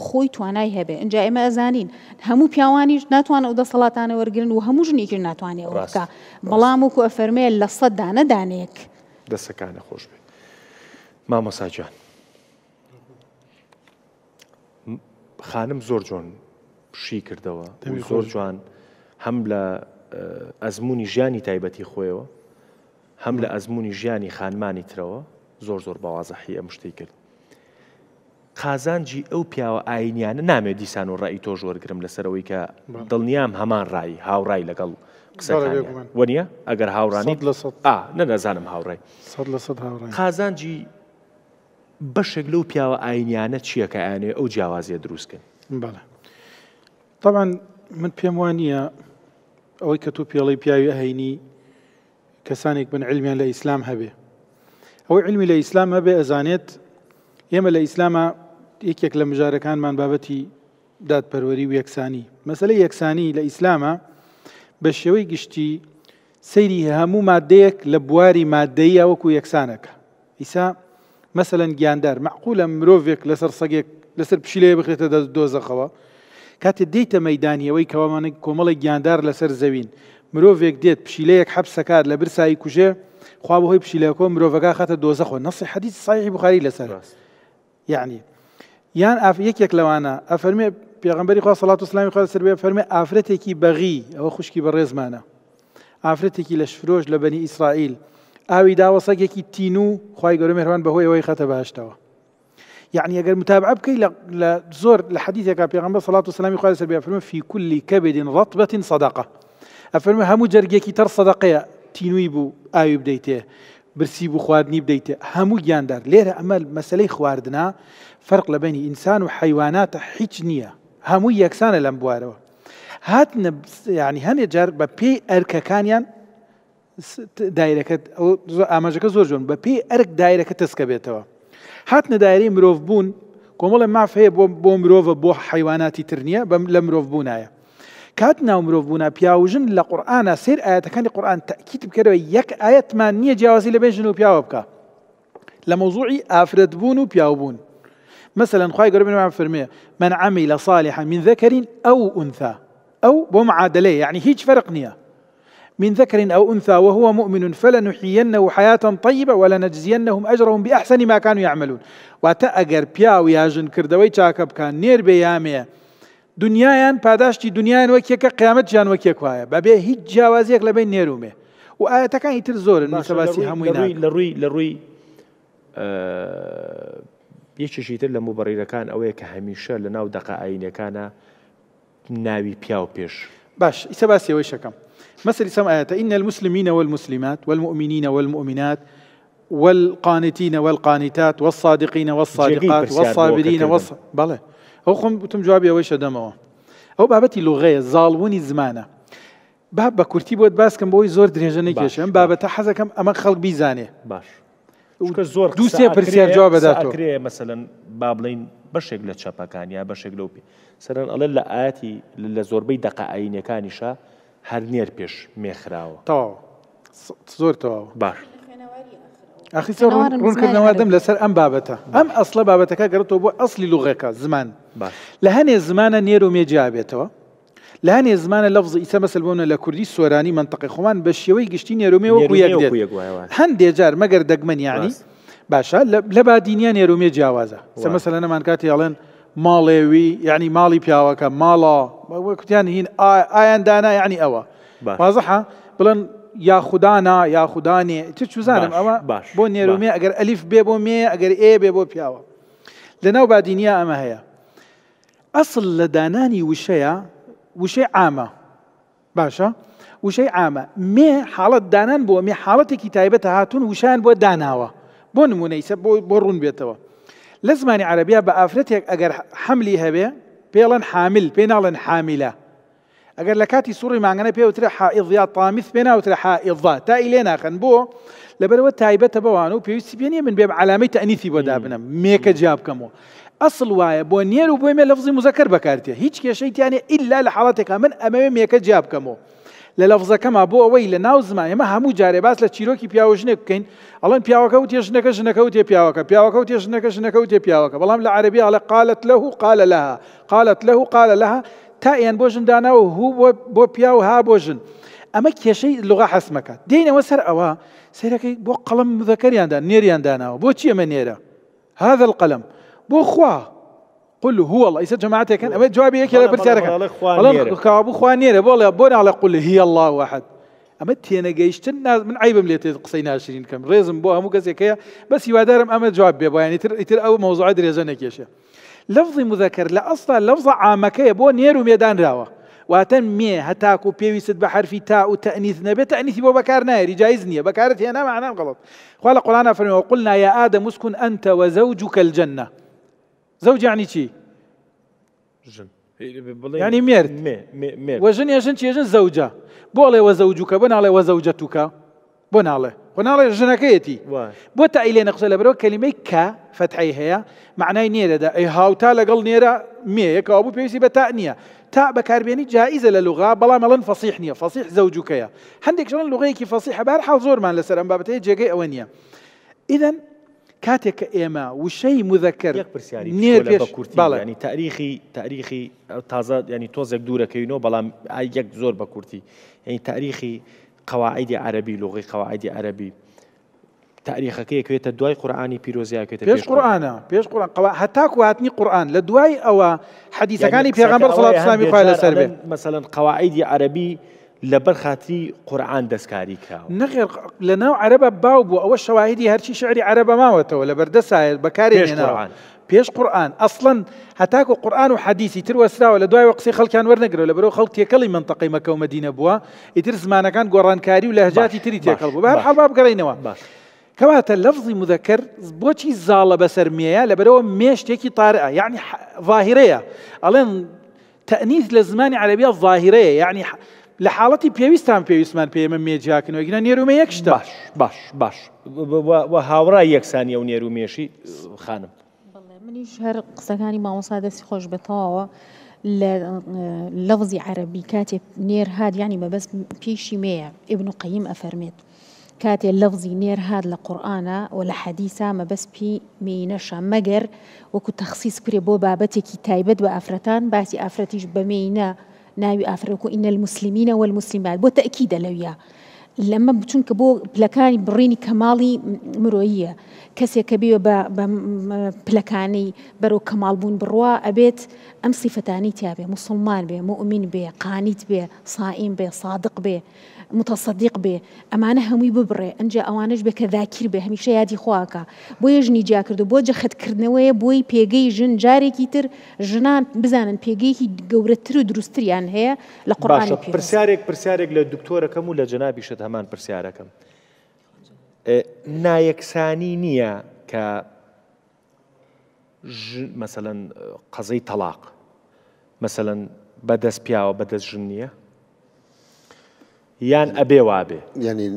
خۆی توانای هەبێ ئەجا ئێمە ئەزانین هەموو پیاوانیش ناتوانە ئەو دەسەڵاتانە وەرگن و هەموو ژنێکی ناتوانێت ئەوکە بەڵام وکو ئەفەرمێ لە سەد دانەدانێک دەسەکانە خۆش بێت مامەساجان خانم زۆر جۆن شی کردەوە زۆر جوان هەم لە ئەزمموی ژیانی تایبەتی خۆیەوە هەم لە ئەزمموی ژیانی خانمانی ترەوە زۆر زۆر بەوازەحی ئەم شتی کرد قازانجی ئەو پیاوە ئاینیانە نامێت دیسان و ڕای تۆژ وەرگرم لەسەرەوەی کە دڵنیام هەمان ڕایی هاوڕای لەگەڵ وەنیە ئەگەر هاوڕانیت لە نەدەزانم هاوڕێ قازانجی بەشێک لەو پیاوە ئاینیانە چییەکە ئاێ ئەو جیاوازیە دروستکن طبعاان من پێم وانە ئەوەی کە تو پێڵی پیاوی هەینی کەسانێک بن علمیان لە ئیسلام هەبێ ئەوەی علمی لە ئیسلام هەبێ ئەزانێت ئێمە لە ئیسلامە یەکێک لە مژارەکانمان بابەتی دادپەروەری و یەکسانی مەسلەی یەکسانی لە ئیسلامە بە شێوەی گشتی سەیری هەموو مادەیەک لە بواری مادەی وەکو یەکسانەکە ئیسا مثلەن گیاندار معقول لە مرۆڤێک لەسەر سەگێک لەسەر پشیلەیە بخێتە دەست دۆزەخەوە کاتێ دیتە مەدانیەوەی کەوامانە کۆمەڵی گیاندار لەسەر زەوین مرۆڤێک دێت پشیلەیەک حەبسەکات لە برسایی کوژێ خوابەهۆی پشیلەکۆ مرۆڤەکە خەتە دۆزەخۆ نەسی حەدیث سایحی بخاری لەسەر ڕاست یعنی یان اف یک یک لەوانە ئەفەرمێ پیغمبری خواه سەڵات و سلامی خواه خوا سەربێ افرت ئافرەتێکی بغی او خوشکی بر بە افرت ئافرەتێکی لە لبنی اسرائیل بەنی ئیسرائیل ئاوی داوەسەگێکی تینو و خی مهربان به بەهۆی ئەوەی خەتە باشتەوە یعنی ئەگەر متابع بکەی لە زۆر لە حەدیثێکا پێغمبەر سەڵات و سلامی خوا سەربێ فەرمە فی کل کبد کەبێدین ڕەتبەتین سەداقە ئەفەرمە هەموو جەرگێکی تر سەدەقەیە تینوی بو ئاوی بدەیتێ برسی بوو خواردنی بدەیتێ هەموو گیاندار لێرە ئەمە مەسلەی خواردنا فەرق لە بینی ئینسان و حیواناتە هیچ نییە هەموو یەکسانە لەم بوارەوە هات ینی هەنێ جار بە پێی ئەرکەکانیان دایرەکەت ئاماژەکە زۆر جۆن بە پێی ئەرک دایرەکە تەسکە بێتەوە هات نەدایری مرۆڤ بوون کۆمەڵە ماف هەیە بۆ مرۆڤە بۆ حیواناتی ترنیە بەم لە مرۆڤ بوونایە کات ناومرۆڤ بوونا پیاوژن لە قورآە سێر ئاەتەکانی قورآن تاکییت بکەرەوە یەک ئاەتمان نییە جیاوازی لە بێژن و پیاوە بکە لە مۆزوعی ئافرەت بوون و پیاوبوون مثلا خی من عمل صالحا من ذكر أو أنثى أو بمعادلة يعني هيج فرق نية من ذكر أو أنثى وهو مؤمن فلنحيينه حياة طيبة ولنجزينهم أجرهم بأحسن ما كانوا يعملون وتأجر بياو ياجن كردوي تشاكب كان نير بياميه دنیایان پاداشتی دنیایان وەکیەکە قیامەتیان وەکێک وایە ببی هیچ جیاوازیەک لەبێ نیرومه و زور ئیتر همونی نه لروی لروی ڕووی لە ڕووی یەکیشیتر لە موبەڕیرەکان ئەوەیە کە هەمیشە لە ناو دقائینەکانە ناوی نابی پیاو پیش باش کم مثلا سمع شەکەم این المسلمین و المسلمات و المؤمنین و المؤمنات والقانتين والقانتات والصادقين والصادقات والصابرين والص... بله ئەو خۆم بتم جوابی ئەوەی شەدەمەوە ئەو بابەتی لوغەیە زاڵبوونی زمانە با بە کورتی بۆت باسکەم بۆی زۆر درێژە نەکێشم بابەتە حەزەکەم أما خلق بیزانێ باش زور زۆر دووسێ پرسیار جواب بەداتێ مەمثلەن با بڵین بەشێک لە چاپەکان یا بەشێک لەو پێ سەرن ئەڵە لە ئاتی لە زۆربەی دقائینەکانیشە هەر نێر پێش مێخراوە تا زور تەواو باش اخي سر رون, رون كردن وادم لسر ام بابتا ام اصل بابتا كا بو اصل لغيكا زمان لهني زمان نيرو مي جابيتو لهني زمان لفظ اسم سلبون لكردي سوراني منطقه خمان بشوي گشتي نيرو مي وكو يگ دت هن ديجار مگر دگمن يعني باشا لبا دينيا نيرو مي جاوازا مثلا من كات يالن ماليوي يعني مالي بياوكا مالا وكتان يعني هين اي اندانا يعني اوا واضحه بلن يا خدانا يا خداني تشو زانم اما باش بۆ نێرومێ ئەگەر ئەلیف بێ بۆ مێ ئەگەر ئێ بێ بۆ پیاوە لەناو بادینیا ئەمە هەیە ئەسڵ لە وشي عامه وشەی ئامە باشە وشەی ئامە دانان بۆ مێ حاڵەتێکی تایبەتە تهاتون وشان بو داناوا بو نموني سب بو بێتەوە لە زمانی عربيه بافرتك اگر حملي هبه بيلن حامل بينالن حامله اگر لکاتی سوری معنی پیو تر حائض یا طامث حائضیا و تر حائض تا ئیلێ ناخەن بۆ لەبەرەوە تایبەتە بەوان و پێویستی پێنیە من بیم علامه تانیثی بۆدا بنم مێکە جیا بکەمەوە. اصل وای بو نێر و بۆی مێ لەفزی مزەکەر بەکارتێ هیچ کێشەیتیانێ ئللا لە حڵاتێکا من ئەمەوێ مێکە جیا بکەمەوە. لە لەفزەکەما بۆ ئەوەی لە ناو زمان ئمە هەموو جارێ باس لە چیرۆکی پیاوە ژنێک بکەین ئەڵەن پیاوەکە و تێژنەکە ژنەکە و تێ پیاوەکە پیاوەکە و تێژنەکە ژنەکە و تێ پیاوەکە بەڵام لە عربی لە قالت له قال لها, قالت له قال لها تا ئێن بۆ ژنداناوە هو بۆ پیا و ها هابۆژن ئەمە کێشەی لغا حەسمەکە دێنەوە سەر ئەوە سیرەکەی بۆ قەڵم مذەکەریاندا نێریان داناوە بۆ چی ئەمە نێرە هذا القلم بۆ خوا قل هو الله ئیسە جماعاتێکن ئەوە جوابی یەکی لە پرسیارەکەبوو خوا نێرە بۆڵێ بۆ ناڵە قل هی الله واحد اما ئەمە تێنەگەیشتن من عیبم لێت قسەی ناشرین کەم ڕێزم بو هەموو کەسێکەیە بس هیوادارم اما جواب بێ بۆیانیتر يعني ئیتر ئەو مەوزوع درێژە نەکێشە لفظ مذكر لا اصلا لفظ عامك يبو نيرو ميدان راوا واتن مي هتاكو بيويست بحرف تاء وتانيث نبي تانيث بو بكار ناري جايز نيه بكارت هنا معناه غلط قال قرانا فرمي وقلنا يا ادم اسكن انت وزوجك الجنه زوج يعني شي جن يعني مير مير وجن يا جن شي جن زوجه بو علي وزوجك بو علي وزوجتك بو عليه قلنا له جنكيتي بوتا الى نقصل برو كلمه كا فتحيها هي معناه نيرا دا اي هاو تا لقل نيرة مي يك ابو بيسي بتانيه تا بكاربيني جائزة للغة بلا ملن فصيح نية فصيح زوجك يا هندك شلون لغة كي فصيحة بار حاضر مان لسر أم بابتي جاي أوانية إذا كاتك إما وشي مذكر نير بكورتي بلا. يعني تاريخي تاريخي تازة يعني توزك دورة كينو بلا أي يك زور بكورتي يعني تاريخي قواعد عربي لغه قواعد عربي تاریخەکەی کوێتە دوای قورآانی قران پێش قورآە پێش قورآن هەتاکو هاتنی قورآن لە دوای ئەوە حەدیسەکانی پێغمبەر سڵاتسلامی خخوای لەسەر مثلا مەمثلەن عربي عربی لە قران قورآن دەستکاری کراوە نەخێر لە ناو عربە باو بوو ئەوە شواهدی هەرچی شعری عربە ماوەتەوە لە بەردەسایل بكاري قران قرآن اصلا حتی هەتاکو قرآن و حدیثی تر وسرا لە دوای وەقسی خەڵکان خلق لە بەرەو خەڵک تێکەڵی منتەقی مەکەو مدینە بووە ئیتر زمانەکان گۆڕانکاری و لە هەجاتی تری تێکەڵ بوو بەر حڵ بگەڕینەوە باش کەواتە لەفزی مذەکەر بۆچی زاڵە بەسەر مێە لە بەرەوە مێشتێکی تارە یعنی يعني ظاهرەیە ئەڵێن تەنیز لە زمانی عەربیە ظاهرەیە یعنی يعني لە حاڵەتی پێویستان پێویستمان پێمە مێجیاکنەوە گینە نێرومە یەکشدا باش باش باش يكسان يو و ميشي خانم من يشهر قصة كاني ما بەتەواوە لە بطاوة عەربی عربي كاتب نير هاد يعني ما بس ئبن و قەیم ئەفەرمێت کاتێ لەوزی نێر هاات لە قورآانە و لە حەدیسا مەبەست پی مینەشە مەگەر وەکو تەخصیص کرێ بۆ بابەتێکی تایبەت بە ئافرەتان باسی ئافرەتیش بەمینە ناوی ئافرەکو ئینە المسللمینە وە المسللیمات بۆ تەکیدە لەمە بچونکە بۆ پلەکانی بڕینی کەماڵی مرۆییە کەسێک کە بێوە بە پلەکانی بەرەو کەمالبوون بڕوا ئەبێت ئەم سیفەتانی تیاابێ مسلمان بێ مؤمن بێ قانیت بێ سائیم بێ صادق بێ متەسەدیق بێ ئەمانە هەمووی ببڕێ ئەنج ئەوانش بێ کە ذاکر بێ هەمیشە یادی خواکە بۆ یە ژنی جاکرد و بۆ جەخەتکردنەوەی بۆی پێگەی ژن جارێکی تر ژنان بزانن پێگەیەکی گەورەتر و دروستریان هەیە لە قڕ پرسیارێک پرسیارێک لە دکتۆرەکەم و لە جنابیشت هەمان پرسیارەکەم نایەکسانی نییە کە مەمثلەن قەزەی تەلاق مەمثلەن بەدەست پیاوە بەدەست ژن نییە یان ئەبێ وابي ینی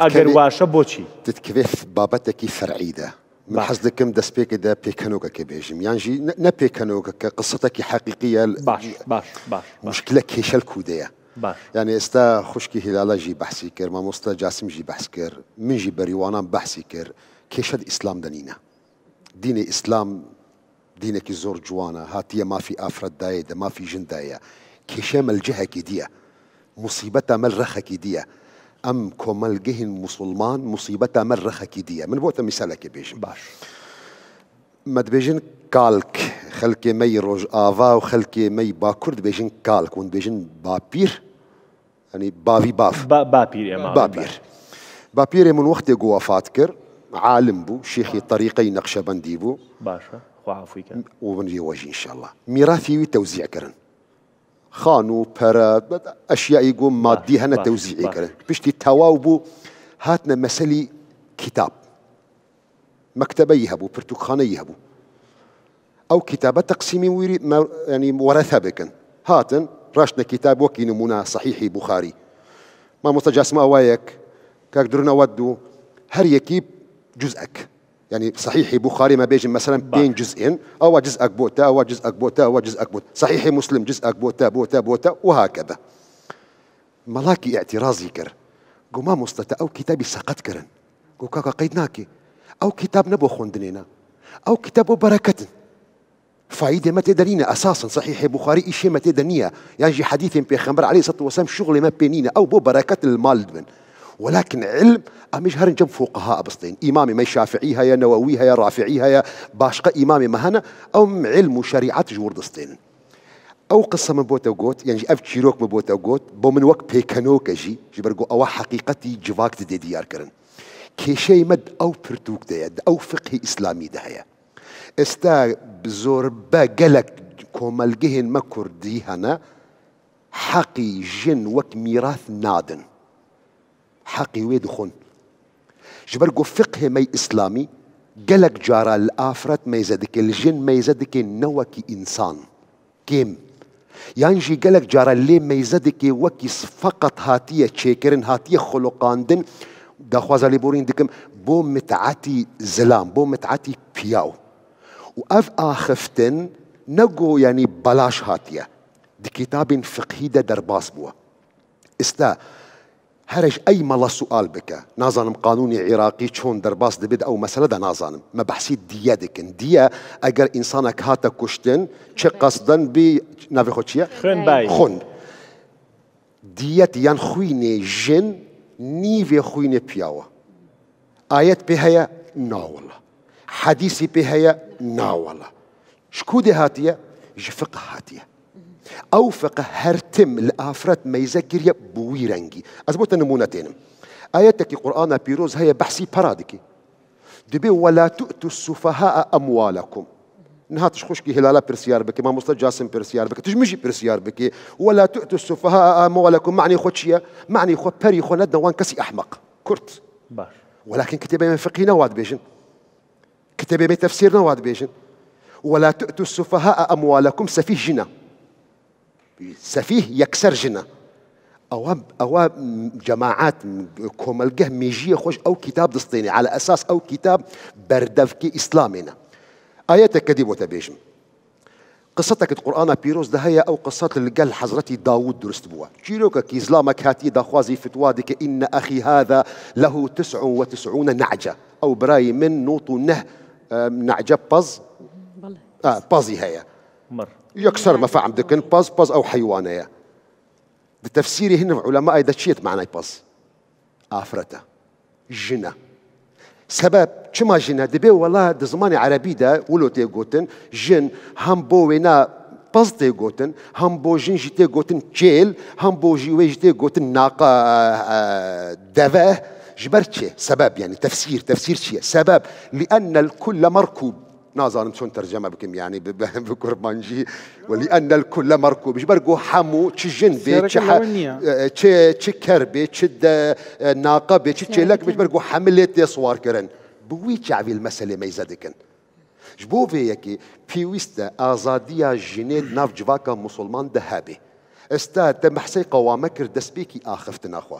ئەگەر واشە بۆچی دەتکوێت بابەتێکی فەرعیدا من حەز دەکەم دەستپێکدا يعني جي یانژی نە پێکەنۆکەکە قسەتەکی حەقیقیە باش باش باش مشکلە کێشەل کودەیە یعنی ئێستا خوشکی جي بەسی کرد مامۆستا جاسمژی بەس کرد منژی بەریوانان إسلام کرد کێشەت ئیسلام دەنینە دینی ئیسلام دینێکی زۆر جوانە هاتیە مافی ئافرەتدایە دە مافی ژندایە کێشە مەلجهەکی دیە مصيبتا ملرخة كيديا أم كومال جهن مسلمان مصيبتا ملرخة كيديا من بوتا كي بيجن باش مدبيجن كالك خلكي مي روج آفا وخلكي مي باكرد بيجن كالك وند بيجن بابير يعني بافي باف با بابير يا بابير بابير, بابير من وقت قوافات فاتكر عالم بو شيخي طريقي نقشبندي بو باشا وعافيك وبنجي يواجه ان شاء الله ميراثي توزيع كرن خانو پر اشیایی گو مادی هنه توزیع کرن پشتی تواو بو هاتنا مسلی كتاب مكتبة يهبو برتقانة يهبو أو كتابة تقسیم ويري يعني ورثة بکن هاتن راشنا كتاب وكي نمونا صحيحي بخاري ما متجاس ما وايك كاك درنا ودو هر یکی جزءک يعني صحيح بخاري ما بيجي مثلا بين جزئين او جزءك بوتا او جزء بوتا او جزء بوتا صحيح مسلم جزءك بوتا بوتا بوتا وهكذا ملاكي اعتراضي كر قوما مستتا او كتابي سقط كرن قوكاكا قيدناكي او كتاب نبو خندنينا او كتاب بركه فايدة ما تدرينا أساسا صحيح بخاري إشي ما تدنيا يعني حديث بيخمر عليه الصلاة والسلام شغل ما بينينا أو بو بركة المال من ولكن علم امش هرن جنب فقهاء أبسطين امامي ما شافعيها يا نوويها يا رافعيها يا باشقة امامي مهنا او علم شريعات جوردستين او قصه من بوتا وقوت يعني اف تشيروك من بوتا وقوت بو من وقت بيكانوكا جي جبرقو أوا حقيقتي جواك دي ديار كرن كيشي مد او برتوك يد او فقه اسلامي دهيا استا بزور با قلق كومالجهن ما كردي هنا حقي جن وك ميراث نادن حقي ويدخن جبرجو فقه مي إسلامي قلق جارا الآفرت ما يزدك الجن ما يزدك نوكي إنسان كيم يانجي قلق جارا لي ما يزدك وكي فقط هاتية تشيكرن هاتية خلقاندن دا خوازا بورين دكم بو متعتي زلام بو متعتي بياو وأف آخفتن نجو يعني بلاش هاتية دي كتاب فقهي دا درباس بوا استا هرج اي مالا سؤال بك نازانم قانوني عراقي چون درباس دبد او مساله ده نازانم ما بحسي ديا دكن ديا اگر انسانك هاتا كشتن چه قصدن بي نافي خوچيه خون باي خون ديا ديان خويني جن نيفي خويني بياوا آيات بهايا ناولا حديثي بهايا ناولا شكو دي هاتيه جفق هاتيا او فق هرتم لافرات ميزكريا بويرنجي ازبوت نمونتين آياتك قرآن بيروز هي بحسي بارادكي دبي ولا تؤتوا السفهاء أموالكم نهات كي هلالا برسيار بك ما مستجاسم جاسم برسيار بكي تجمجي برسيار بك ولا تؤتوا السفهاء أموالكم معني خوتشيا معني خو بري خو ندنا وان كسي أحمق كرت باش ولكن كتابة من فقهي نواد بيجن كتابة من تفسير نواد بيجن ولا تؤتوا السفهاء أموالكم سفيه جنا سفيه يكسر جنا او او جماعات كوملقه ميجي خوش او كتاب دستيني على اساس او كتاب بردفكي اسلامنا آيات كديبو وتبيجم قصتك القرآن بيروز ده هي أو قصة اللي قال حضرتي داود درست بوا جيروكا كي إسلامك هاتي دخوازي فتوى إن أخي هذا له تسع وتسعون نعجة أو براي من نوط نه نعجة بز آه بازي هي مر يكسر ما فعم دكن باز باز او حيوانه بتفسيري هن علماء اذا شيت معناه باز آفرته جنة سبب چما جنة دبي والله دزماني عربي ده ولو تي جن هم بوينا باز پز تي گوتن هم بو جن جي تي جيل هم بو جي وي تي ناقة آه، آه، دوه جبر سبب يعني تفسير تفسير شيء سبب لأن الكل مركوب نازانم شون ترجمه بكم يعني بكربانجي ولان الكل مركوب بش برقو حمو تش جنبي تش تش چه کربه چه ناقه به تش لك مش برقو حملت سوار بوي تشعبي المساله ما میزدکن جبو في يكي بيويستا ازاديا جينيل ناف جواكا مسلمان ذهبي استا تمحسي قوامة كردس بيكي اخفتنا اخوا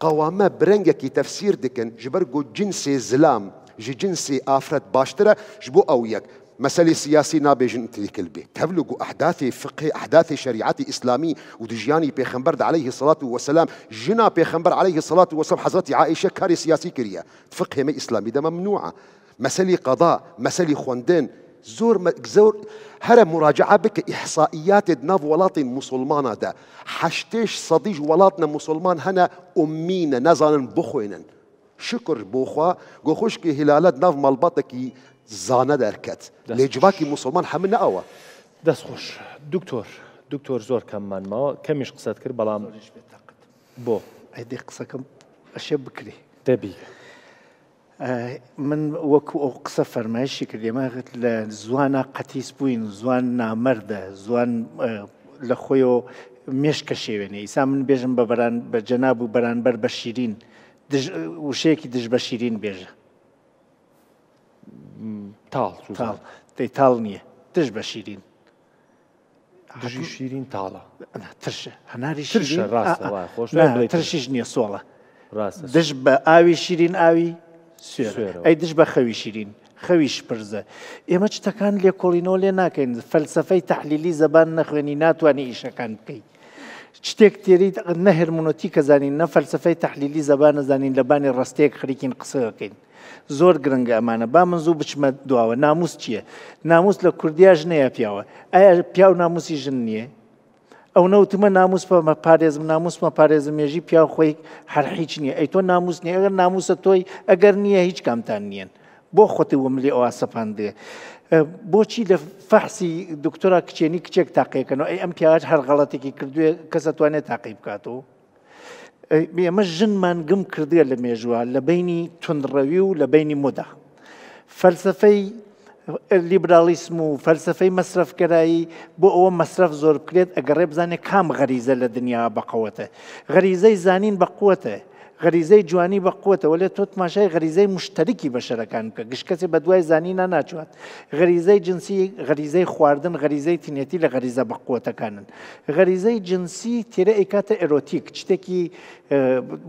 قوامة برنجكي تفسير دكن جبرقو جنسي زلام جي جنسي آفرت باشترة جبو يك مسألة سياسي نابيجن تلي كلبة تبلغ أحداث فقه أحداث شريعة إسلامي ودجياني بيخنبر عليه الصلاة والسلام جنا بيخنبر عليه الصلاة والسلام حضرت عائشة كاري سياسي كريا فقه ما إسلامي ده ممنوعة مسألة قضاء مسألة خوندين زور زور هر مراجعة بك إحصائيات دناف ولاط مسلمانة ده حشتش صديج ولاطنا مسلمان هنا أمينا نزانا بخوينن شکر بۆخوا گۆخۆشکی هلالەت ناو مەڵباتێکی زانە دەرکەت لێجباکی مسلمان هەمن ئەوە دەستخۆش دکتۆر دکتۆر زۆر کەممانمەوە کەمیش قسەت کرد بەڵام بۆ ئەدی قسەکەم ئەشێ بکری دەبی. من وەکو ئەو قسە فەرمایشی کردێمەغت لە زوانە قەتیس بووین زوان نامەردە زوان لە خۆیەوە مێشکە شێوێنێ ئیسا من بێژم بە بەران بە جەناب و بەرانبەر بە شیرین وشەیەکی دژ بە شیرین بێژە تاڵ دەی تاڵ نییە دژ بە شیرین دژی شیرین تاڵە ترشە هەناری شرشە ڕاستە ترشیش نییە سۆڵە دژ بە ئاوی شیرین ئاوی ئەی دش بە خەوی شیرین خەویش پرزە ئێمە چتەکان لێ کۆڵینۆ لێ ناکەین فەلسفەی تحلیلی زەبان نەخوێنی ناتوانانی ئیشەکان بکەیت شتێک تێریت نەهرمونەتی کە زانین نە فەلسفەی تحلیلی زەبان نەزانین لەبانی ڕستەیەک خەریکین قسەکەین. زۆر گرنگە ئەمانە با من زوو بچمە دواوە ناموس چییە؟ ناموس لە کوردیاژ نەیە پیاوە ئایا پیا و ناموسی ژن نییە؟ ئەو نەوتمە ناموس بەمە پارێزم ناموسمە پارێزم مێژی پیا خۆی هەر هیچ نییە ئەی تۆ ناموس نیە ئەگەر ناموسە تۆی ئەگەر نییە هیچ کامتان نییە بۆ خۆتی وملی ئەوە سەپاندێ بۆچی لە فەحسی دکتۆرا کچێنی کچێک تاقیەکەنەوە ئەی ئەم پیاوەش هەر غەڵەتێکی کردوێ کەسە توانێت تاقی بکاتەوە. ئێمە ژنمان گم کردێ لە مێژووە لە بینی تونڕەوی و لە بینی مدا. فەلسفەی لیبرالیسم و فەلسفەی مەصرفکەرایی بۆ ئەوە مەصرف زۆر بکرێت ئەگەڕێ بزانێت کام غەریزە لە دنیا بەقوەتە. غەریزەی زانین بەقوەتە. غەریزەی جوانی بە قوتەوە لێ تۆ تماشای غەریزەی مشتەرکی بەشەرەکان بکە گشتکەسی بە دوای زانینا ناچوات غەریزەی جنسی غەریزەی خواردن غەریزەی تینەتی لە غەریزە بە قوتەکانن غەریزەی جنسی تێرە ئەیکاتە ئەرۆتیک شتێکی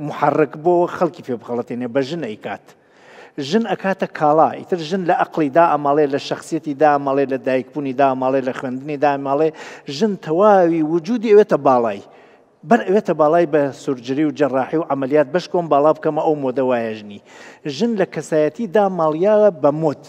محرک بۆ خەڵکی پێ بخەڵەتێنێ بە ژن ئەیکات. ژن ئەکاتە کاڵا ئیتر ژن لە ئەقلیدا ئەماڵێ لە شخصیەتی دا ماڵێ لە دایکبوونی دا ماڵێ لە خوێندنی دا ماڵێ ژن تەواوی وجودی ئەوێتە باڵای. بەر ئەوێتە باڵای بە سورجری و جەڕاحی و ئەعملیات بەش کۆم باڵا بکەمە ئەو مۆدەوایە ژنی ژن لە کەسایەتیدا ماڵیاوە بە مۆت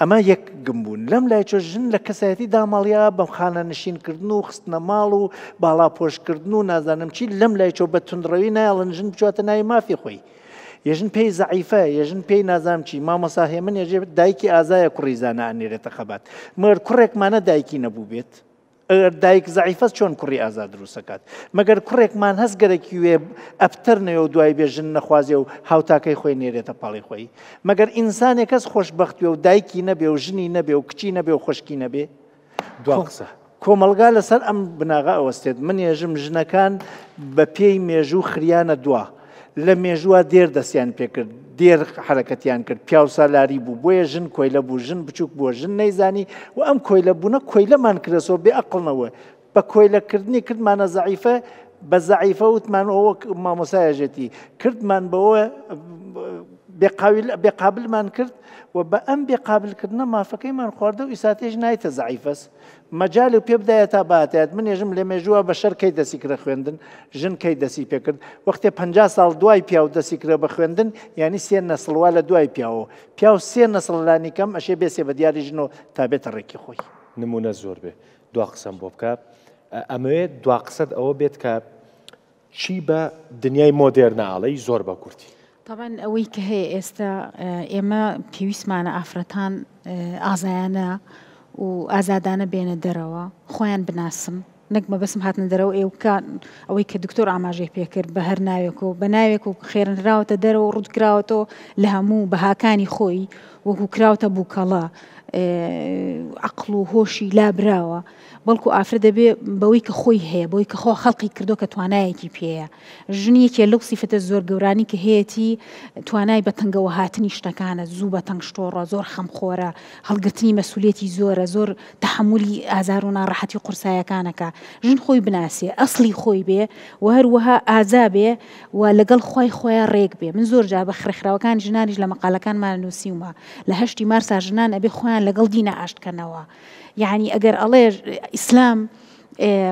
ئەمە یەک گمبوون لەم لای چۆ ژن لە کەسایەتی داماڵیا بەم خانە نشینکردن و خستنە ماڵ و باڵاپۆشکردن و نازانم چی لەم لای چۆ بە تونندڕەوی نایڵن ژن بچاتە نای مافی خۆی یەژن پێی زعیفە یەژن پێی نازام چی مامەساهێ من یەژێ دایکی ئازایە کوڕیزانە ئەنێرێتە خەبات مەر کوڕێکمانە دایکی نەبوو بێت. دایک زعیفەت چۆن کوڕی ئازاد دروستەکات مەگەر کوڕێکمان هەست گەرەکی وێ ئەفتەرنەوە و دوای بێژن نەخوازیە و هاوتاکەی خۆی نێرێتە پاڵی خۆی مەگەر ئینسانێک کەس خۆشببختێ و دایکی نەبێ و ژنی نەبێ و کچی نەبێ و خشکی نەبێ دو قسە کۆمەلگا لەسەر ئەم بناغا ئەوەستێت من ێژم ژنەکان بە پێی مێژوو خریانە دووە لە مێژووە دێر دەستیان پێکرد دێر حرکەتیان کرد پیاو سالاری بوو بۆیە ژن کۆی لە بوو ژن بچووک بۆ ژن نەیزانی و ئەم کۆی لە بوونە کۆی لەمان کرەسەوە بێ ئەقڵنەوە بە کۆی لەکردنی کردمانە زعیفە بە زعیفە وتمان ئەوە مامۆسایەژێتی کردمان بەوە بێقابلمان کرد و بە ئەم بێقابلکردنە مافەکەیمان خواردە و ئیساتێژ نایتە زعیفەس مەجال و پێ بدایە تا باتات منێژم لە مێژووە بە شەرکەی دەسی کرە خوێندن ژن کەی دەسی پێکرد وەختێ 50 ساڵ دوای پیا و دەسی کرە بە خوێندن ینی سێ نەسڵوا لە دوای پیاوە پیا و سێ نەسڵلانی کەم ئەشێ بێسێ بە دیاری ژنەوە تا بێتە ڕێکی خۆی نمونە زۆر بێ دوا قسەم بۆ بکە ئەمەوێت دوا قسەت ئەوە بێت کە چی بە دنیای مۆدێرنناڵی زۆر بە کورتی تاوان ئەوەی کە هەیە ئێستا ئێمە پێویستمانە ئافرەتان ئازایانە و ئازادانە بێنە دەرەوە خۆیان بناسم نەک مە بەسم هاتن دەرەوە ئێوکان ئەوەی کە دکتۆر ئاماژێ پێکرد بە هەر ناوێک و بە ناوێک و خێرنراوەتە دەرەوە ڕوودکراوەتەوە لە هەموو بەهاکانی خۆی وەکو کراوتە بووکەڵە عقل و هۆشی لابراوە بەڵکو ئافر دەبێ بەوەی کە خۆی هەیە بۆی کە خۆ خەڵقی کردو کە توانایەکی پێەیە ژنیەکێ لەو سیفتە زۆر گەورانی کە هەیەی توانای بە تەنگەوە هاتنی شتەکانە زوو بە تەنگ شتۆڕە زۆر خەمخۆرە هەڵگرتنی مەسولێتی زۆرە زۆر تحملی ئازار و ناڕەحەتی قورسایەکانەکە ژن خۆی بناسیێ ئەسلی خۆی بێ و هەروەها ئازا بێ و لەگەڵ خی خۆیان ڕێک بێ من زۆر جا بە خرخراوەکان ژنانیش لە مەقالەکانمان نووسیمە لە هەشتی مارسا ژنان ئەبێ خۆیان لەگەڵ دینە ئاشتکەنەوە. يعني اگر الله اسلام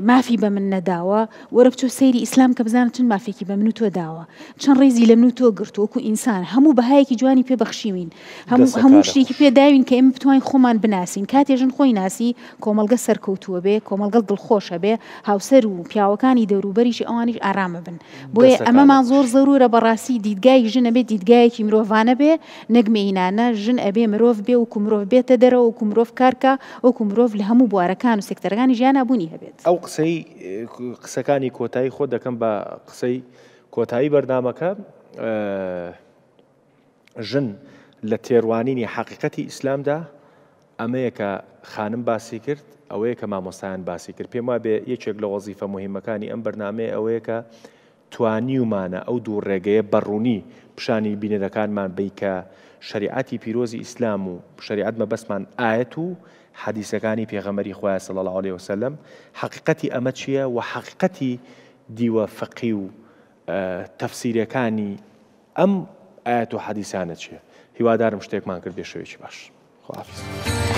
مافی بە من نەداوە وەرە بچۆ سەیری ئیسلام کە بزانم چند مافێکی بە من و تۆ داوە چەند ڕێزی لە من و تۆ گرتووەکو ئینسان هەموو بەهایەکی جوانی پێبەخشیوین هەموو هەموو شتێکی پێداوین کە ئێمە بتوانین خۆمان بناسین کاتێژن خۆی ناسی کۆمەلگە سەرکەوتووە بێ کۆمەلگەڵ دڵخۆشە بێ هاوسەر و پیاوەکانی دەوروبەریشی ئەوانش ئارامە بن بۆیە ئەمەمان زۆر زەرورە بەڕاستی دیدگای ژنە بێت دیدگایەکی مرۆڤانە بێ نەگمەینانە ژن ئەبێ مرۆڤ بێ و کومرۆڤ بێتە دەرەوە و کومرۆڤ کارکە ئەو کومرۆڤ لە هەموو بوارەکان و سکتەرەکانی ژیانە بوونی هەبێت ئەو قسەی قسەکانی کۆتایی خۆ دەکەم بە قسەی کۆتایی بەرنمەکە ژن لە تێڕوانینی حقیقەتی ئیسلامدا ئەمەیە کە خانم باسی کرد ئەوەیە کە مامۆستایان باسی کرد پێم وا بێ یەکێک لە وەزیفە مهمەکانی ئەم بەرنمەیە ئەوەیە کە توانیومانە ئەو دوو ڕێگەیە بەڕوونی پیشانی بینەرەکانمان بیکە شریعەتی پیرۆزی ئیسلام و شریعەت مە بەسمان ئاەت و حەدیسەکانی پێغەمەری خۆیان سڵ لەڵی وسلم حقیقەتی ئەمە چییە و حقیقەتی دیوە فەقی و تەفسیرەکانی ئەم ئاەت و حەدیسانە چییە هیوادارم شتێکمان کرد بێ شوێکی باش خواافز.